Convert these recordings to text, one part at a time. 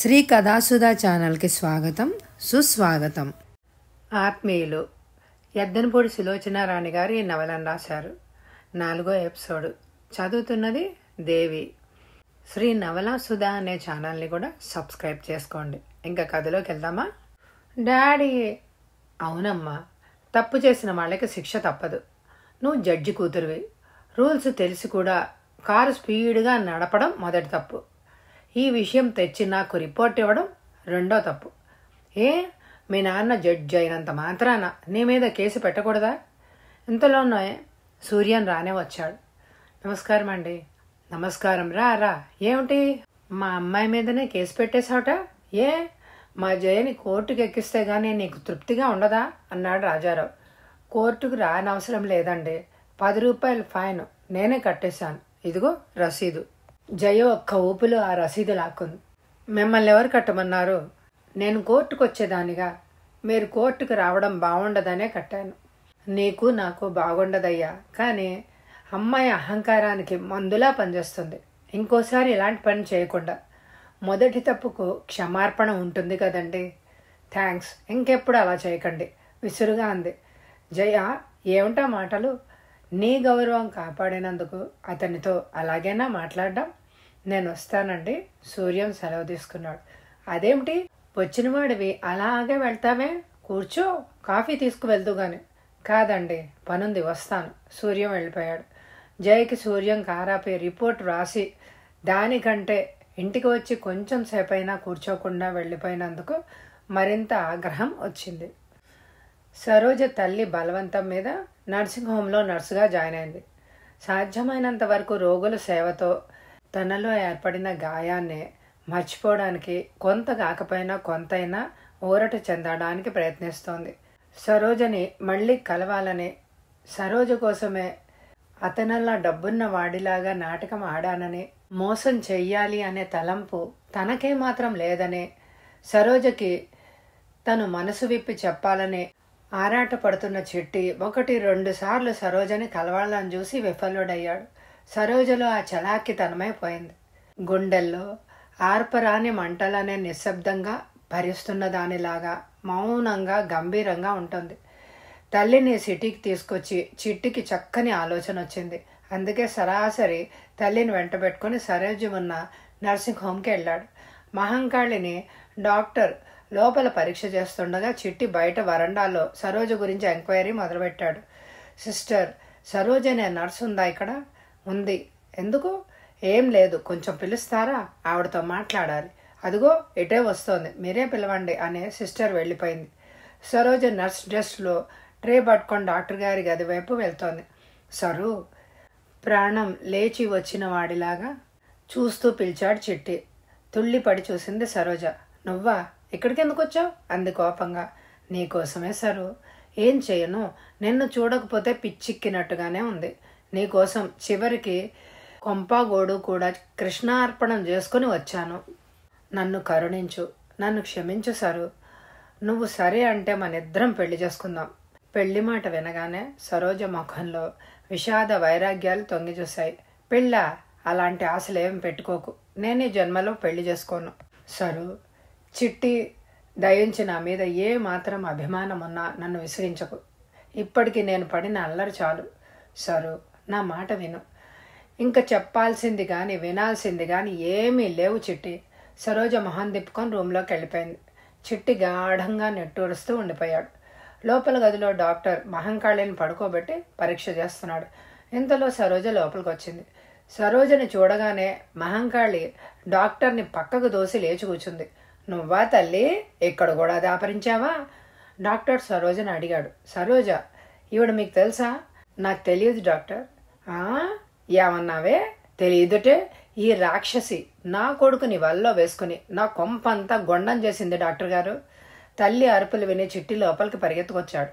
శ్రీ కథాసుధా ఛానల్కి స్వాగతం సుస్వాగతం ఆత్మీయులు ఎద్దనపూడి సులోచనారాణి గారు ఈ నవలను రాశారు నాలుగో ఎపిసోడ్ చదువుతున్నది దేవి శ్రీ నవలా సుధా అనే ఛానల్ని కూడా సబ్స్క్రైబ్ చేసుకోండి ఇంకా కథలోకి వెళ్దామా డాడీ అవునమ్మా తప్పు చేసిన వాళ్ళకి శిక్ష తప్పదు నువ్వు జడ్జి కూతురువి రూల్స్ తెలిసి కూడా కారు స్పీడ్గా నడపడం మొదటి తప్పు ఈ విషయం తెచ్చి నాకు రిపోర్ట్ ఇవ్వడం రెండో తప్పు ఏ మీ నాన్న జడ్జి అయినంత మాత్రాన నీ మీద కేసు పెట్టకూడదా ఇంతలోనే సూర్యన్ రానే వచ్చాడు నమస్కారం అండి నమస్కారం రా రా ఏమిటి మా అమ్మాయి మీదనే కేసు పెట్టేశావుట ఏ మా జయని కోర్టుకు ఎక్కిస్తే గానీ నీకు తృప్తిగా ఉండదా అన్నాడు రాజారావు కోర్టుకు రానవసరం లేదండి పది రూపాయలు ఫైన్ నేనే కట్టేశాను ఇదిగో రసీదు జయ ఒక్క ఊపులో ఆ రసీదు లాక్కుంది మిమ్మల్ని ఎవరు కట్టమన్నారు నేను కోర్టుకు వచ్చేదానిగా మీరు కోర్టుకు రావడం బాగుండదనే కట్టాను నీకు నాకు బాగుండదయ్యా కానీ అమ్మాయి అహంకారానికి మందులా పనిచేస్తుంది ఇంకోసారి ఇలాంటి పని చేయకుండా మొదటి తప్పుకు క్షమార్పణ ఉంటుంది కదండి థ్యాంక్స్ ఇంకెప్పుడు అలా చేయకండి విసురుగా అంది జయ ఏమిటా మాటలు నీ గౌరవం కాపాడినందుకు అతనితో అలాగైనా మాట్లాడడం నేను వస్తానండి సూర్యం సెలవు తీసుకున్నాడు అదేమిటి వచ్చినవాడివి అలాగే వెళ్తామే కూర్చో కాఫీ తీసుకువెళ్తూ గాని కాదండి పనుంది వస్తాను సూర్యం వెళ్ళిపోయాడు జైకి సూర్యం కారాపే రిపోర్ట్ వ్రాసి దానికంటే ఇంటికి వచ్చి కొంచెం సేపైనా కూర్చోకుండా వెళ్ళిపోయినందుకు మరింత ఆగ్రహం వచ్చింది సరోజ తల్లి బలవంతం మీద నర్సింగ్ హోంలో నర్సుగా జాయిన్ అయింది సాధ్యమైనంత వరకు రోగుల సేవతో తనలో ఏర్పడిన గాయాన్ని మర్చిపోవడానికి కొంత కాకపోయినా కొంతైనా ఊరట చెందడానికి ప్రయత్నిస్తోంది సరోజని మళ్ళీ కలవాలని సరోజ కోసమే అతనల్లా డబ్బున్న వాడిలాగా నాటకం ఆడానని మోసం చెయ్యాలి అనే తలంపు తనకే మాత్రం లేదని సరోజకి తను మనసు విప్పి చెప్పాలని ఆరాటపడుతున్న చిట్టి ఒకటి రెండు సార్లు సరోజని కలవాళ్ళని చూసి విఫలుడయ్యాడు సరోజలో ఆ తనమైపోయింది గుండెల్లో ఆర్పరాని మంటలనే నిశ్శబ్దంగా భరిస్తున్న దానిలాగా మౌనంగా గంభీరంగా ఉంటుంది తల్లిని సిటీకి తీసుకొచ్చి చిట్టికి చక్కని ఆలోచన వచ్చింది అందుకే సరాసరి తల్లిని వెంట పెట్టుకుని సరోజు ఉన్న నర్సింగ్ హోమ్కి వెళ్ళాడు మహంకాళిని డాక్టర్ లోపల పరీక్ష చేస్తుండగా చిట్టి బయట వరండాలో సరోజ గురించి ఎంక్వైరీ మొదలుపెట్టాడు సిస్టర్ సరోజ అనే నర్స్ ఉందా ఇక్కడ ఉంది ఎందుకు ఏం లేదు కొంచెం పిలుస్తారా ఆవిడతో మాట్లాడాలి అదిగో ఇటే వస్తోంది మీరే పిలవండి అనే సిస్టర్ వెళ్ళిపోయింది సరోజ నర్స్ డ్రెస్లో ట్రే పట్టుకొని డాక్టర్ గారి గది వైపు వెళ్తోంది సరు ప్రాణం లేచి వచ్చిన వాడిలాగా చూస్తూ పిలిచాడు చిట్టి తుళ్ళిపడి చూసింది సరోజ నువ్వా ఇక్కడికి ఎందుకు వచ్చావు అంది కోపంగా నీకోసమే సరు ఏం చేయను నిన్ను చూడకపోతే పిచ్చిక్కినట్టుగానే ఉంది నీకోసం చివరికి కొంపాగోడు కూడా కృష్ణార్పణం చేసుకుని వచ్చాను నన్ను కరుణించు నన్ను క్షమించు సరు నువ్వు సరే అంటే మన ఇద్దరం పెళ్లి చేసుకుందాం పెళ్లి మాట వినగానే సరోజ ముఖంలో విషాద వైరాగ్యాలు తొంగిచూశాయి పెళ్ళ అలాంటి ఆశలేం పెట్టుకోకు నేనే జన్మలో పెళ్లి చేసుకోను సరు చిట్టి దయించి నా మీద ఏ మాత్రం అభిమానం ఉన్నా నన్ను విసిరించకు ఇప్పటికి నేను పడిన అల్లరి చాలు సరు నా మాట విను ఇంకా చెప్పాల్సింది కానీ వినాల్సింది కానీ ఏమీ లేవు చిట్టి సరోజ మొహం తిప్పుకొని రూమ్లోకి వెళ్ళిపోయింది చిట్టి గాఢంగా నెట్టూరుస్తూ ఉండిపోయాడు లోపల గదిలో డాక్టర్ మహంకాళిని పడుకోబెట్టి పరీక్ష చేస్తున్నాడు ఇంతలో సరోజ లోపలికి వచ్చింది సరోజని చూడగానే మహంకాళి డాక్టర్ని పక్కకు దోసి లేచి కూర్చుంది నువ్వా తల్లి ఇక్కడ కూడా దాపరించావా డాక్టర్ సరోజను అడిగాడు సరోజ ఈవిడ మీకు తెలుసా నాకు తెలియదు డాక్టర్ ఏమన్నావే తెలియదుటే ఈ రాక్షసి నా కొడుకుని వల్ల వేసుకుని నా కొంపంతా గొండం చేసింది డాక్టర్ గారు తల్లి అరుపులు విని చిట్టి లోపలికి పరిగెత్తుకొచ్చాడు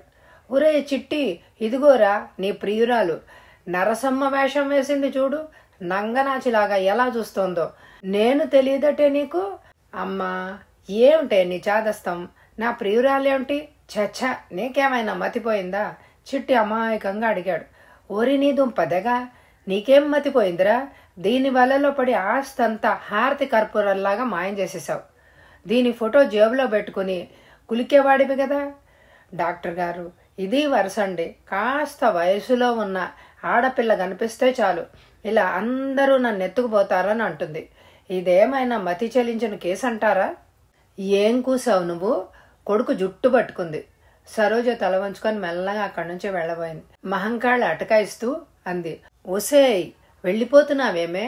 ఒరే చిట్టి ఇదిగోరా నీ ప్రియురాలు నరసమ్మ వేషం వేసింది చూడు నంగనాచిలాగా ఎలా చూస్తోందో నేను తెలియదటే నీకు అమ్మా ఏమిటే నీ చాదస్తం నా ప్రియురాలేమిటి చచ్చ నీకేమైనా మతిపోయిందా చిట్టి అమాయకంగా అడిగాడు ఓరి నీ దుంపదగా నీకేం మతిపోయిందిరా దీని వలలో పడి ఆస్తంతా హారతి కర్పూరల్లాగా మాయం చేసేసావు దీని ఫోటో జేబులో పెట్టుకుని కులికేవాడివి కదా డాక్టర్ గారు ఇది వరసండి కాస్త వయసులో ఉన్న ఆడపిల్ల కనిపిస్తే చాలు ఇలా అందరూ నన్ను ఎత్తుకుపోతారని అంటుంది ఇదేమైనా మతి చెలించిన కేసు అంటారా ఏం కూసావు నువ్వు కొడుకు జుట్టు పట్టుకుంది సరోజ తల వంచుకొని మెల్లగా అక్కడి నుంచి వెళ్ళబోయింది మహంకాళ్ళు అటకాయిస్తూ అంది ఒసే వెళ్ళిపోతున్నావేమే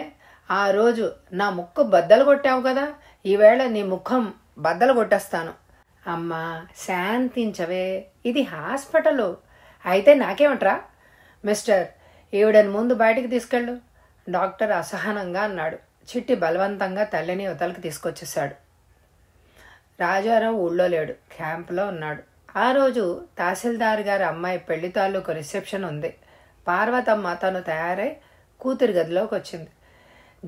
ఆ రోజు నా ముక్కు బద్దలు కొట్టావు కదా ఈవేళ నీ ముఖం బద్దలు కొట్టేస్తాను అమ్మా శాంతించవే ఇది హాస్పిటలు అయితే నాకేమట్రా మిస్టర్ ఈవిడని ముందు బయటికి తీసుకెళ్ళు డాక్టర్ అసహనంగా అన్నాడు చిట్టి బలవంతంగా తల్లిని యువతలకు తీసుకొచ్చేశాడు రాజారావు ఊళ్ళో లేడు క్యాంపులో ఉన్నాడు ఆ రోజు తహసీల్దార్ గారి అమ్మాయి పెళ్లి తాలూకు రిసెప్షన్ ఉంది పార్వతమ్మ తను తయారై కూతురి గదిలోకి వచ్చింది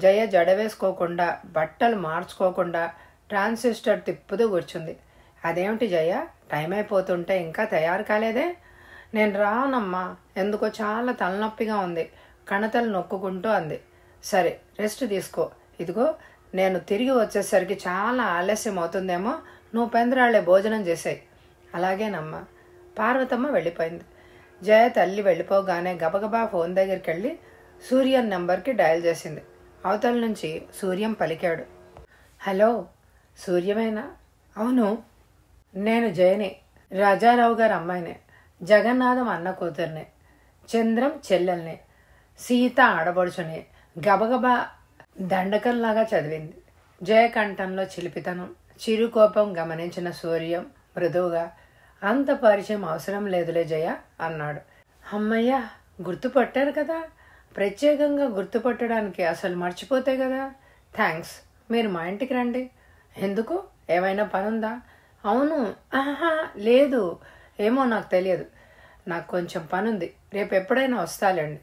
జయ జడవేసుకోకుండా బట్టలు మార్చుకోకుండా ట్రాన్సిస్టర్ తిప్పుతూ కూర్చుంది అదేమిటి జయ టైం అయిపోతుంటే ఇంకా తయారు కాలేదే నేను రానమ్మా ఎందుకో చాలా తలనొప్పిగా ఉంది కణతలు నొక్కుకుంటూ అంది సరే రెస్ట్ తీసుకో ఇదిగో నేను తిరిగి వచ్చేసరికి చాలా ఆలస్యం అవుతుందేమో నువ్వు పెందరాళ్ళే భోజనం చేసాయి అలాగేనమ్మా పార్వతమ్మ వెళ్ళిపోయింది జయ తల్లి వెళ్ళిపోగానే గబగబా ఫోన్ దగ్గరికి వెళ్ళి సూర్యన్ నెంబర్కి డయల్ చేసింది అవతల నుంచి సూర్యం పలికాడు హలో సూర్యమేనా అవును నేను జయని రాజారావు గారు అమ్మాయినే జగన్నాథం అన్న కూతుర్నే చంద్రం చెల్లెల్ని సీత ఆడబడుచుని గబగబా దండకంలాగా చదివింది జయకంఠంలో చిలిపితనం చిరుకోపం గమనించిన సూర్యం మృదువుగా అంత పరిచయం అవసరం లేదులే జయ అన్నాడు అమ్మయ్య గుర్తుపట్టారు కదా ప్రత్యేకంగా గుర్తుపట్టడానికి అసలు మర్చిపోతే కదా థ్యాంక్స్ మీరు మా ఇంటికి రండి ఎందుకు ఏమైనా పనుందా అవును ఆహా లేదు ఏమో నాకు తెలియదు నాకు కొంచెం పనుంది రేపు ఎప్పుడైనా వస్తాలేండి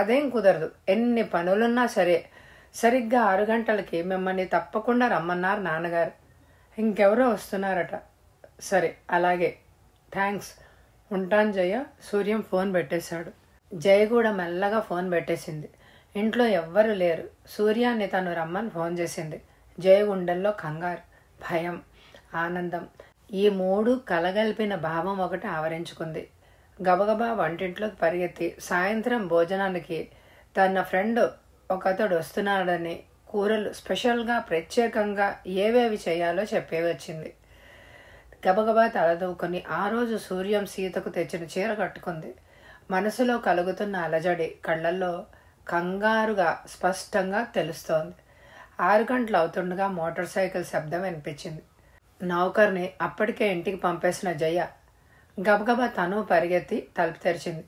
అదేం కుదరదు ఎన్ని పనులున్నా సరే సరిగ్గా ఆరు గంటలకి మిమ్మల్ని తప్పకుండా రమ్మన్నారు నాన్నగారు ఇంకెవరో వస్తున్నారట సరే అలాగే థ్యాంక్స్ ఉంటాను జయ సూర్యం ఫోన్ పెట్టేశాడు జయ కూడా మెల్లగా ఫోన్ పెట్టేసింది ఇంట్లో ఎవ్వరు లేరు సూర్యాన్ని తను రమ్మని ఫోన్ చేసింది జయ గుండెల్లో కంగారు భయం ఆనందం ఈ మూడు కలగలిపిన భావం ఒకటి ఆవరించుకుంది గబగబా వంటింట్లో పరిగెత్తి సాయంత్రం భోజనానికి తన ఫ్రెండ్ ఒక అతడు వస్తున్నాడని కూరలు స్పెషల్గా ప్రత్యేకంగా ఏవేవి చేయాలో చెప్పేవచ్చింది గబగబా తలదూకుని ఆ రోజు సూర్యం సీతకు తెచ్చిన చీర కట్టుకుంది మనసులో కలుగుతున్న అలజడి కళ్ళల్లో కంగారుగా స్పష్టంగా తెలుస్తోంది ఆరు గంటలు అవుతుండగా మోటార్ సైకిల్ శబ్దం వినిపించింది నౌకర్ని అప్పటికే ఇంటికి పంపేసిన జయ గబగబా తను పరిగెత్తి తలుపు తెరిచింది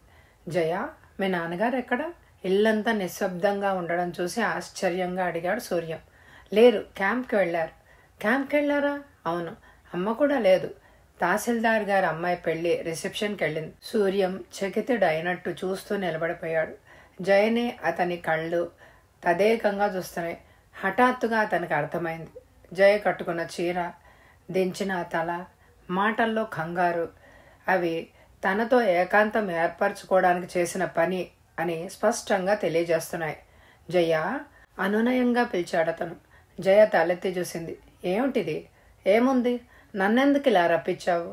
జయ మీ నాన్నగారు ఎక్కడ ఇల్లంతా నిశ్శబ్దంగా ఉండడం చూసి ఆశ్చర్యంగా అడిగాడు సూర్య లేరు క్యాంప్కి వెళ్ళారు క్యాంప్కి వెళ్ళారా అవును అమ్మ కూడా లేదు తహసీల్దార్ గారి అమ్మాయి పెళ్లి రిసెప్షన్కి వెళ్ళింది సూర్యం అయినట్టు చూస్తూ నిలబడిపోయాడు జయని అతని కళ్ళు తదేకంగా చూస్తున్నాయి హఠాత్తుగా అతనికి అర్థమైంది జయ కట్టుకున్న చీర దించిన తల మాటల్లో కంగారు అవి తనతో ఏకాంతం ఏర్పరచుకోవడానికి చేసిన పని అని స్పష్టంగా తెలియజేస్తున్నాయి జయ అనునయంగా పిలిచాడతను జయ తలెత్తి చూసింది ఏమిటిది ఏముంది నన్నెందుకు ఇలా రప్పించావు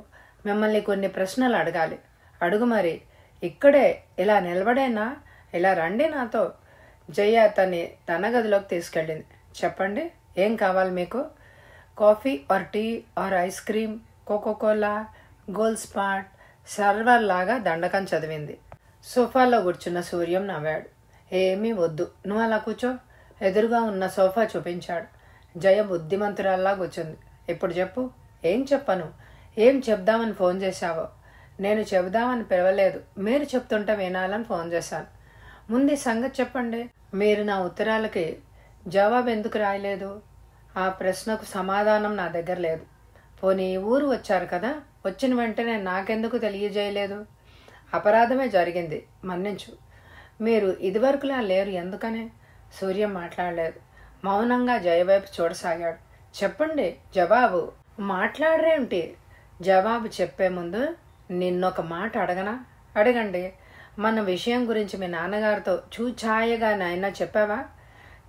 మిమ్మల్ని కొన్ని ప్రశ్నలు అడగాలి అడుగు మరి ఇక్కడే ఇలా నిలబడేనా ఇలా రండి నాతో జయ అతన్ని తన గదిలోకి తీసుకెళ్ళింది చెప్పండి ఏం కావాలి మీకు coffee or tea or ice cream coca cola gold spot సర్వర్లాగా దండకం చదివింది సోఫాలో కూర్చున్న సూర్యం నవ్వాడు ఏమీ వద్దు నువ్వు అలా కూర్చో ఎదురుగా ఉన్న సోఫా చూపించాడు జయ బుద్ధిమంతురాల్లా కూర్చుంది ఇప్పుడు చెప్పు ఏం చెప్పను ఏం చెప్దామని ఫోన్ చేశావో నేను చెబుదామని పిలవలేదు మీరు చెప్తుంటే వినాలని ఫోన్ చేశాను ముందు సంగతి చెప్పండి మీరు నా ఉత్తరాలకి జవాబు ఎందుకు రాయలేదు ఆ ప్రశ్నకు సమాధానం నా దగ్గర లేదు పోనీ ఊరు వచ్చారు కదా వచ్చిన వెంటనే నాకెందుకు తెలియజేయలేదు అపరాధమే జరిగింది మన్నించు మీరు ఇదివరకులా లేరు ఎందుకనే సూర్యం మాట్లాడలేదు మౌనంగా జయవైపు చూడసాగాడు చెప్పండి జవాబు మాట్లాడరేమిటి జవాబు చెప్పే ముందు నిన్నొక మాట అడగనా అడగండి మన విషయం గురించి మీ నాన్నగారితో చూఛాయగా నాయన చెప్పావా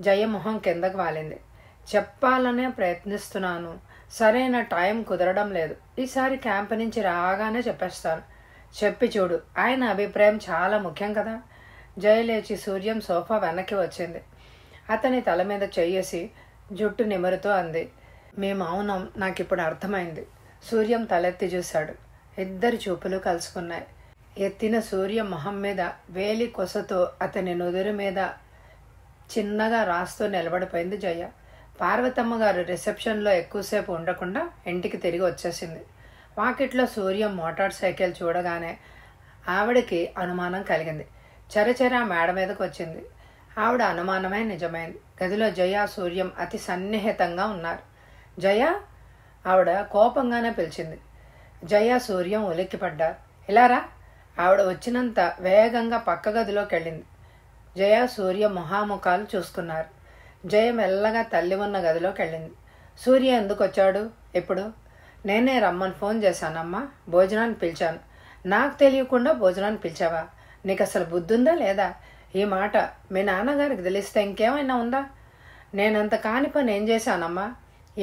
జయమొహం కిందకు వాలింది చెప్పాలనే ప్రయత్నిస్తున్నాను సరైన టైం కుదరడం లేదు ఈసారి క్యాంప్ నుంచి రాగానే చెప్పేస్తాను చెప్పి చూడు ఆయన అభిప్రాయం చాలా ముఖ్యం కదా జయలేచి సూర్యం సోఫా వెనక్కి వచ్చింది అతని తల మీద చెయ్యేసి జుట్టు నిమరుతో అంది మీ మౌనం నాకు ఇప్పుడు అర్థమైంది సూర్యం తలెత్తి చూశాడు ఇద్దరు చూపులు కలుసుకున్నాయి ఎత్తిన సూర్య మొహం మీద వేలి కొసతో అతని నుదురు మీద చిన్నగా రాస్తూ నిలబడిపోయింది జయ పార్వతమ్మ గారు రిసెప్షన్లో ఎక్కువసేపు ఉండకుండా ఇంటికి తిరిగి వచ్చేసింది వాకిట్లో సూర్య మోటార్ సైకిల్ చూడగానే ఆవిడకి అనుమానం కలిగింది చరచర మేడ మీదకు వచ్చింది ఆవిడ అనుమానమే నిజమైంది గదిలో జయ సూర్యం అతి సన్నిహితంగా ఉన్నారు జయ ఆవిడ కోపంగానే పిలిచింది జయ సూర్యం ఉలిక్కిపడ్డారు ఇలారా ఆవిడ వచ్చినంత వేగంగా పక్క గదిలోకి వెళ్ళింది జయ సూర్య మొహాముఖాలు చూసుకున్నారు జయ మెల్లగా తల్లి ఉన్న గదిలోకి వెళ్ళింది సూర్య ఎందుకు వచ్చాడు ఎప్పుడు నేనే రమ్మని ఫోన్ చేశానమ్మా భోజనాన్ని పిలిచాను నాకు తెలియకుండా భోజనాన్ని పిలిచావా నీకు అసలు బుద్ధుందా లేదా ఈ మాట మీ నాన్నగారికి తెలిస్తే ఇంకేమైనా ఉందా నేనంత కాని పని ఏం చేశానమ్మా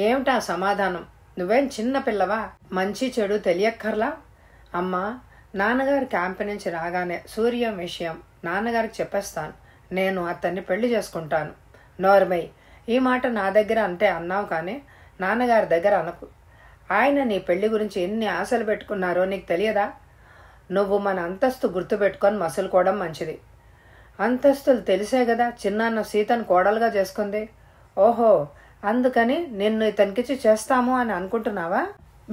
ఏమిటా సమాధానం నువ్వేం చిన్న పిల్లవా మంచి చెడు తెలియక్కర్లా అమ్మా నాన్నగారు క్యాంప్ నుంచి రాగానే సూర్యం విషయం నాన్నగారికి చెప్పేస్తాను నేను అతన్ని పెళ్లి చేసుకుంటాను నోర్మై ఈ మాట నా దగ్గర అంటే అన్నావు కానీ నాన్నగారి దగ్గర అనకు ఆయన నీ పెళ్లి గురించి ఎన్ని ఆశలు పెట్టుకున్నారో నీకు తెలియదా నువ్వు మన అంతస్తు గుర్తుపెట్టుకొని మసులుకోవడం మంచిది అంతస్తులు తెలిసే కదా చిన్నాన్న సీతను కోడలుగా చేసుకుంది ఓహో అందుకని నిన్ను ఇతనికిచ్చి చేస్తాము అని అనుకుంటున్నావా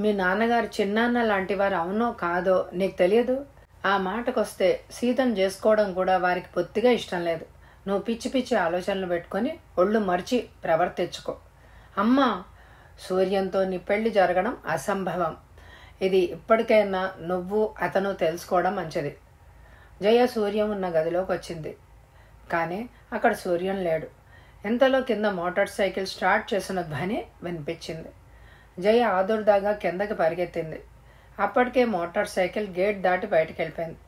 మీ నాన్నగారు చిన్నాన్న లాంటి వారు అవునో కాదో నీకు తెలియదు ఆ మాటకొస్తే సీతను చేసుకోవడం కూడా వారికి పొత్తిగా ఇష్టం లేదు నువ్వు పిచ్చి పిచ్చి ఆలోచనలు పెట్టుకొని ఒళ్ళు మరిచి ప్రవర్తించుకో అమ్మ సూర్యంతో నీ పెళ్లి జరగడం అసంభవం ఇది ఇప్పటికైనా నువ్వు అతను తెలుసుకోవడం మంచిది జయ సూర్యం ఉన్న గదిలోకి వచ్చింది కానీ అక్కడ సూర్యం లేడు ఇంతలో కింద మోటార్ సైకిల్ స్టార్ట్ చేసిన ధ్వని వినిపించింది జయ ఆదుర్దాగా కిందకి పరిగెత్తింది అప్పటికే మోటార్ సైకిల్ గేట్ దాటి బయటకు వెళ్ళిపోయింది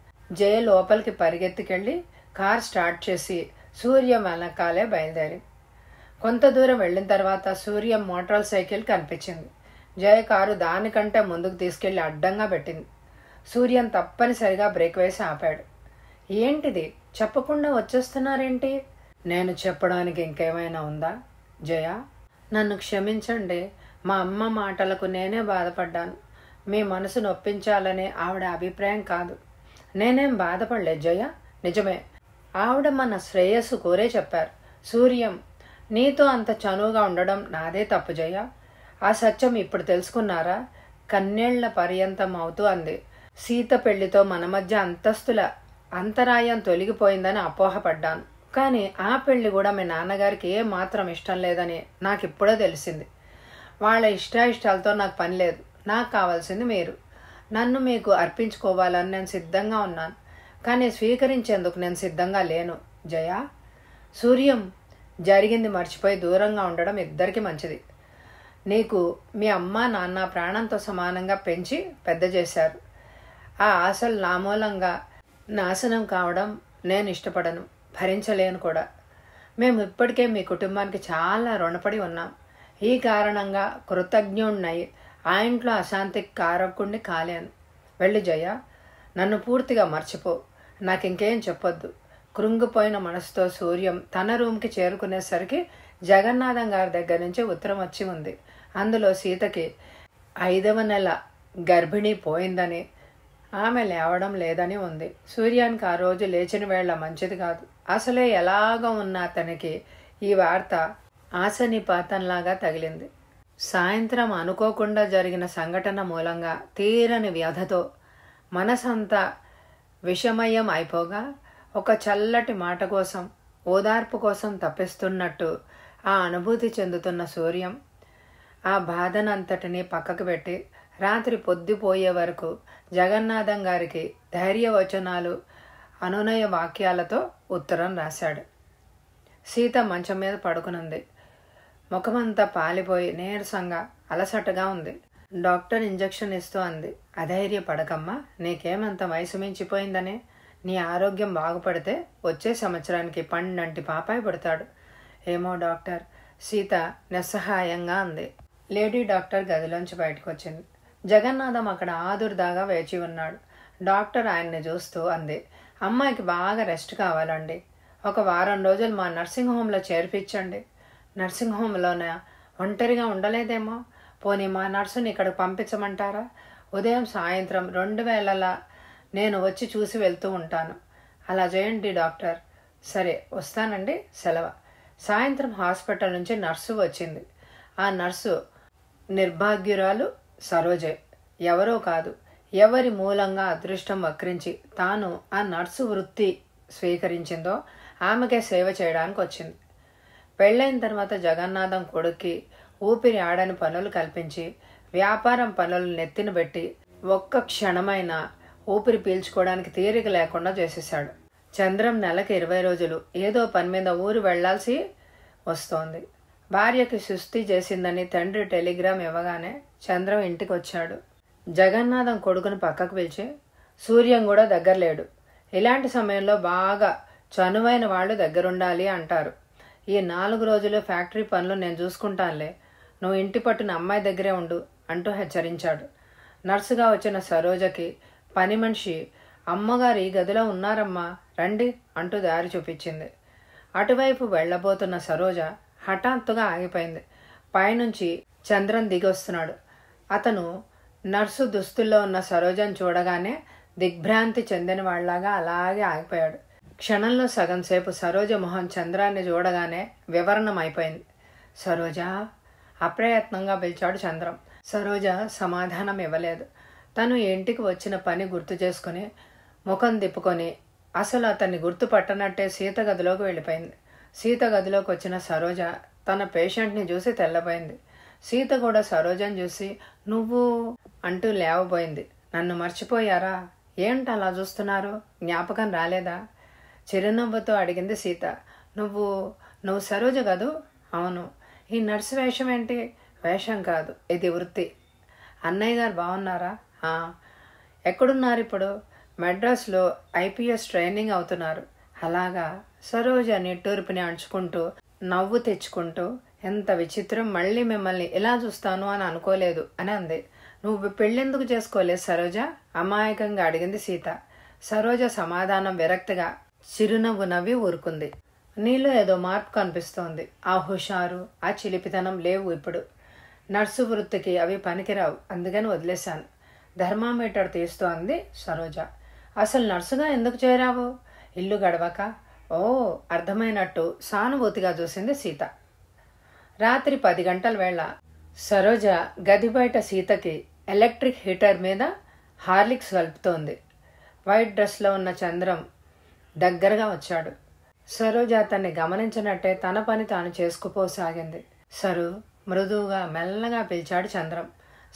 జయ లోపలికి పరిగెత్తుకెళ్ళి కార్ స్టార్ట్ చేసి సూర్య మనకాలే బయలుదేరి కొంత దూరం వెళ్ళిన తర్వాత సూర్య మోటార్ సైకిల్ కనిపించింది జయ కారు దానికంటే ముందుకు తీసుకెళ్లి అడ్డంగా పెట్టింది సూర్యం తప్పనిసరిగా బ్రేక్ వేసి ఆపాడు ఏంటిది చెప్పకుండా వచ్చేస్తున్నారేంటి నేను చెప్పడానికి ఇంకేమైనా ఉందా జయ నన్ను క్షమించండి మా అమ్మ మాటలకు నేనే బాధపడ్డాను మీ మనసు నొప్పించాలనే ఆవిడ అభిప్రాయం కాదు నేనేం బాధపడలేదు జయ నిజమే ఆవిడ మన శ్రేయస్సు కోరే చెప్పారు సూర్యం నీతో అంత చనువుగా ఉండడం నాదే తప్పు జయ ఆ సత్యం ఇప్పుడు తెలుసుకున్నారా కన్నేళ్ల పర్యంతం అవుతూ అంది సీత పెళ్లితో మన మధ్య అంతస్తుల అంతరాయం తొలగిపోయిందని అపోహపడ్డాను కానీ ఆ పెళ్లి కూడా మీ నాన్నగారికి ఏ మాత్రం ఇష్టం లేదని నాకు ఇప్పుడే తెలిసింది వాళ్ళ ఇష్టాయిష్టాలతో నాకు పని లేదు నాకు కావాల్సింది మీరు నన్ను మీకు అర్పించుకోవాలని నేను సిద్ధంగా ఉన్నాను కానీ స్వీకరించేందుకు నేను సిద్ధంగా లేను జయ సూర్యం జరిగింది మర్చిపోయి దూరంగా ఉండడం ఇద్దరికి మంచిది నీకు మీ అమ్మ నాన్న ప్రాణంతో సమానంగా పెంచి పెద్ద చేశారు ఆ ఆశలు నామూలంగా నాశనం కావడం నేను ఇష్టపడను భరించలేను కూడా మేము ఇప్పటికే మీ కుటుంబానికి చాలా రుణపడి ఉన్నాం ఈ కారణంగా కృతజ్ఞుణ్ణై ఆ ఇంట్లో అశాంతికి కారకుండా కాలేను వెళ్ళి జయ నన్ను పూర్తిగా మర్చిపో నాకు ఇంకేం చెప్పొద్దు కృంగిపోయిన మనసుతో సూర్యం తన రూమ్కి చేరుకునేసరికి జగన్నాథం గారి దగ్గర నుంచి ఉత్తరం వచ్చి ఉంది అందులో సీతకి ఐదవ నెల గర్భిణీ పోయిందని ఆమె లేవడం లేదని ఉంది సూర్యానికి ఆ రోజు లేచిన వేళ మంచిది కాదు అసలే ఎలాగ ఉన్న అతనికి ఈ వార్త పాతంలాగా తగిలింది సాయంత్రం అనుకోకుండా జరిగిన సంఘటన మూలంగా తీరని వ్యధతో మనసంతా విషమయం అయిపోగా ఒక చల్లటి మాట కోసం ఓదార్పు కోసం తప్పిస్తున్నట్టు ఆ అనుభూతి చెందుతున్న సూర్యం ఆ బాధనంతటిని పక్కకు పెట్టి రాత్రి పొద్దుపోయే వరకు జగన్నాథం గారికి ధైర్యవచనాలు అనునయ వాక్యాలతో ఉత్తరం రాశాడు సీత మంచం మీద పడుకునుంది ముఖమంతా పాలిపోయి నీరసంగా అలసటగా ఉంది డాక్టర్ ఇంజెక్షన్ ఇస్తూ అంది పడకమ్మా నీకేమంత వయసు మించిపోయిందనే నీ ఆరోగ్యం బాగుపడితే వచ్చే సంవత్సరానికి పండంటి పాపాయి పడతాడు ఏమో డాక్టర్ సీత నిస్సహాయంగా అంది లేడీ డాక్టర్ గదిలోంచి బయటకు వచ్చింది జగన్నాథం అక్కడ ఆదుర్దాగా వేచి ఉన్నాడు డాక్టర్ ఆయన్ని చూస్తూ అంది అమ్మాయికి బాగా రెస్ట్ కావాలండి ఒక వారం రోజులు మా నర్సింగ్ హోమ్లో చేర్పించండి నర్సింగ్ హోమ్లోనే ఒంటరిగా ఉండలేదేమో పోనీ మా నర్సుని ఇక్కడికి పంపించమంటారా ఉదయం సాయంత్రం రెండు వేళల నేను వచ్చి చూసి వెళ్తూ ఉంటాను అలా చేయండి డాక్టర్ సరే వస్తానండి సెలవు సాయంత్రం హాస్పిటల్ నుంచి నర్సు వచ్చింది ఆ నర్సు నిర్భాగ్యురాలు సరోజే ఎవరో కాదు ఎవరి మూలంగా అదృష్టం వక్రించి తాను ఆ నర్సు వృత్తి స్వీకరించిందో ఆమెకే సేవ చేయడానికి వచ్చింది పెళ్ళైన తర్వాత జగన్నాథం కొడుక్కి ఊపిరి ఆడని పనులు కల్పించి వ్యాపారం పనులు నెత్తిన పెట్టి ఒక్క క్షణమైన ఊపిరి పీల్చుకోవడానికి తీరిక లేకుండా చేసేసాడు చంద్రం నెలకు ఇరవై రోజులు ఏదో పని మీద ఊరు వెళ్లాల్సి వస్తోంది భార్యకి సుస్థి చేసిందని తండ్రి టెలిగ్రామ్ ఇవ్వగానే చంద్రం ఇంటికి వచ్చాడు జగన్నాథం కొడుకుని పక్కకు పిలిచి సూర్యం కూడా దగ్గర లేడు ఇలాంటి సమయంలో బాగా చనువైన వాళ్ళు దగ్గరుండాలి అంటారు ఈ నాలుగు రోజులు ఫ్యాక్టరీ పనులు నేను చూసుకుంటానులే నువ్వు ఇంటి పట్టున అమ్మాయి దగ్గరే ఉండు అంటూ హెచ్చరించాడు నర్సుగా వచ్చిన సరోజకి పని మనిషి అమ్మగారి గదిలో ఉన్నారమ్మా రండి అంటూ దారి చూపించింది అటువైపు వెళ్ళబోతున్న సరోజ హఠాత్తుగా ఆగిపోయింది పైనుంచి చంద్రన్ దిగొస్తున్నాడు అతను నర్సు దుస్తుల్లో ఉన్న సరోజను చూడగానే దిగ్భ్రాంతి చెందిన వాళ్ళలాగా అలాగే ఆగిపోయాడు క్షణంలో సగం సేపు సరోజ మొహం చంద్రాన్ని చూడగానే వివరణమైపోయింది సరోజా అప్రయత్నంగా పిలిచాడు చంద్రం సరోజ సమాధానం ఇవ్వలేదు తను ఇంటికి వచ్చిన పని గుర్తు చేసుకుని ముఖం తిప్పుకొని అసలు అతన్ని గుర్తుపట్టనట్టే సీత గదిలోకి వెళ్ళిపోయింది సీత గదిలోకి వచ్చిన సరోజ తన పేషెంట్ని చూసి తెల్లబోయింది సీత కూడా సరోజను చూసి నువ్వు అంటూ లేవబోయింది నన్ను మర్చిపోయారా ఏంటి అలా చూస్తున్నారు జ్ఞాపకం రాలేదా చిరునవ్వుతో అడిగింది సీత నువ్వు నువ్వు సరోజ కదూ అవును ఈ నర్సు వేషం ఏంటి వేషం కాదు ఇది వృత్తి అన్నయ్య గారు బాగున్నారా ఎక్కడున్నారు ఇప్పుడు మెడ్రాస్లో ఐపీఎస్ ట్రైనింగ్ అవుతున్నారు అలాగా సరోజ టూర్పుని అంచుకుంటూ నవ్వు తెచ్చుకుంటూ ఎంత విచిత్రం మళ్ళీ మిమ్మల్ని ఇలా చూస్తాను అని అనుకోలేదు అని అంది నువ్వు పెళ్ళెందుకు చేసుకోలేదు సరోజ అమాయకంగా అడిగింది సీత సరోజ సమాధానం విరక్తిగా చిరునవ్వు నవ్వి ఊరుకుంది నీలో ఏదో మార్పు కనిపిస్తోంది ఆ హుషారు ఆ చిలిపితనం లేవు ఇప్పుడు నర్సు వృత్తికి అవి పనికిరావు అందుకని వదిలేశాను ధర్మామీటర్ తీస్తోంది సరోజ అసలు నర్సుగా ఎందుకు చేరావు ఇల్లు గడవక ఓ అర్థమైనట్టు సానుభూతిగా చూసింది సీత రాత్రి పది గంటల వేళ సరోజ గది బయట సీతకి ఎలక్ట్రిక్ హీటర్ మీద హార్లిక్స్ కలుపుతోంది వైట్ డ్రెస్లో ఉన్న చంద్రం దగ్గరగా వచ్చాడు సరోజ అతన్ని గమనించినట్టే తన పని తాను చేసుకుపోసాగింది సరు మృదువుగా మెల్లగా పిలిచాడు చంద్రం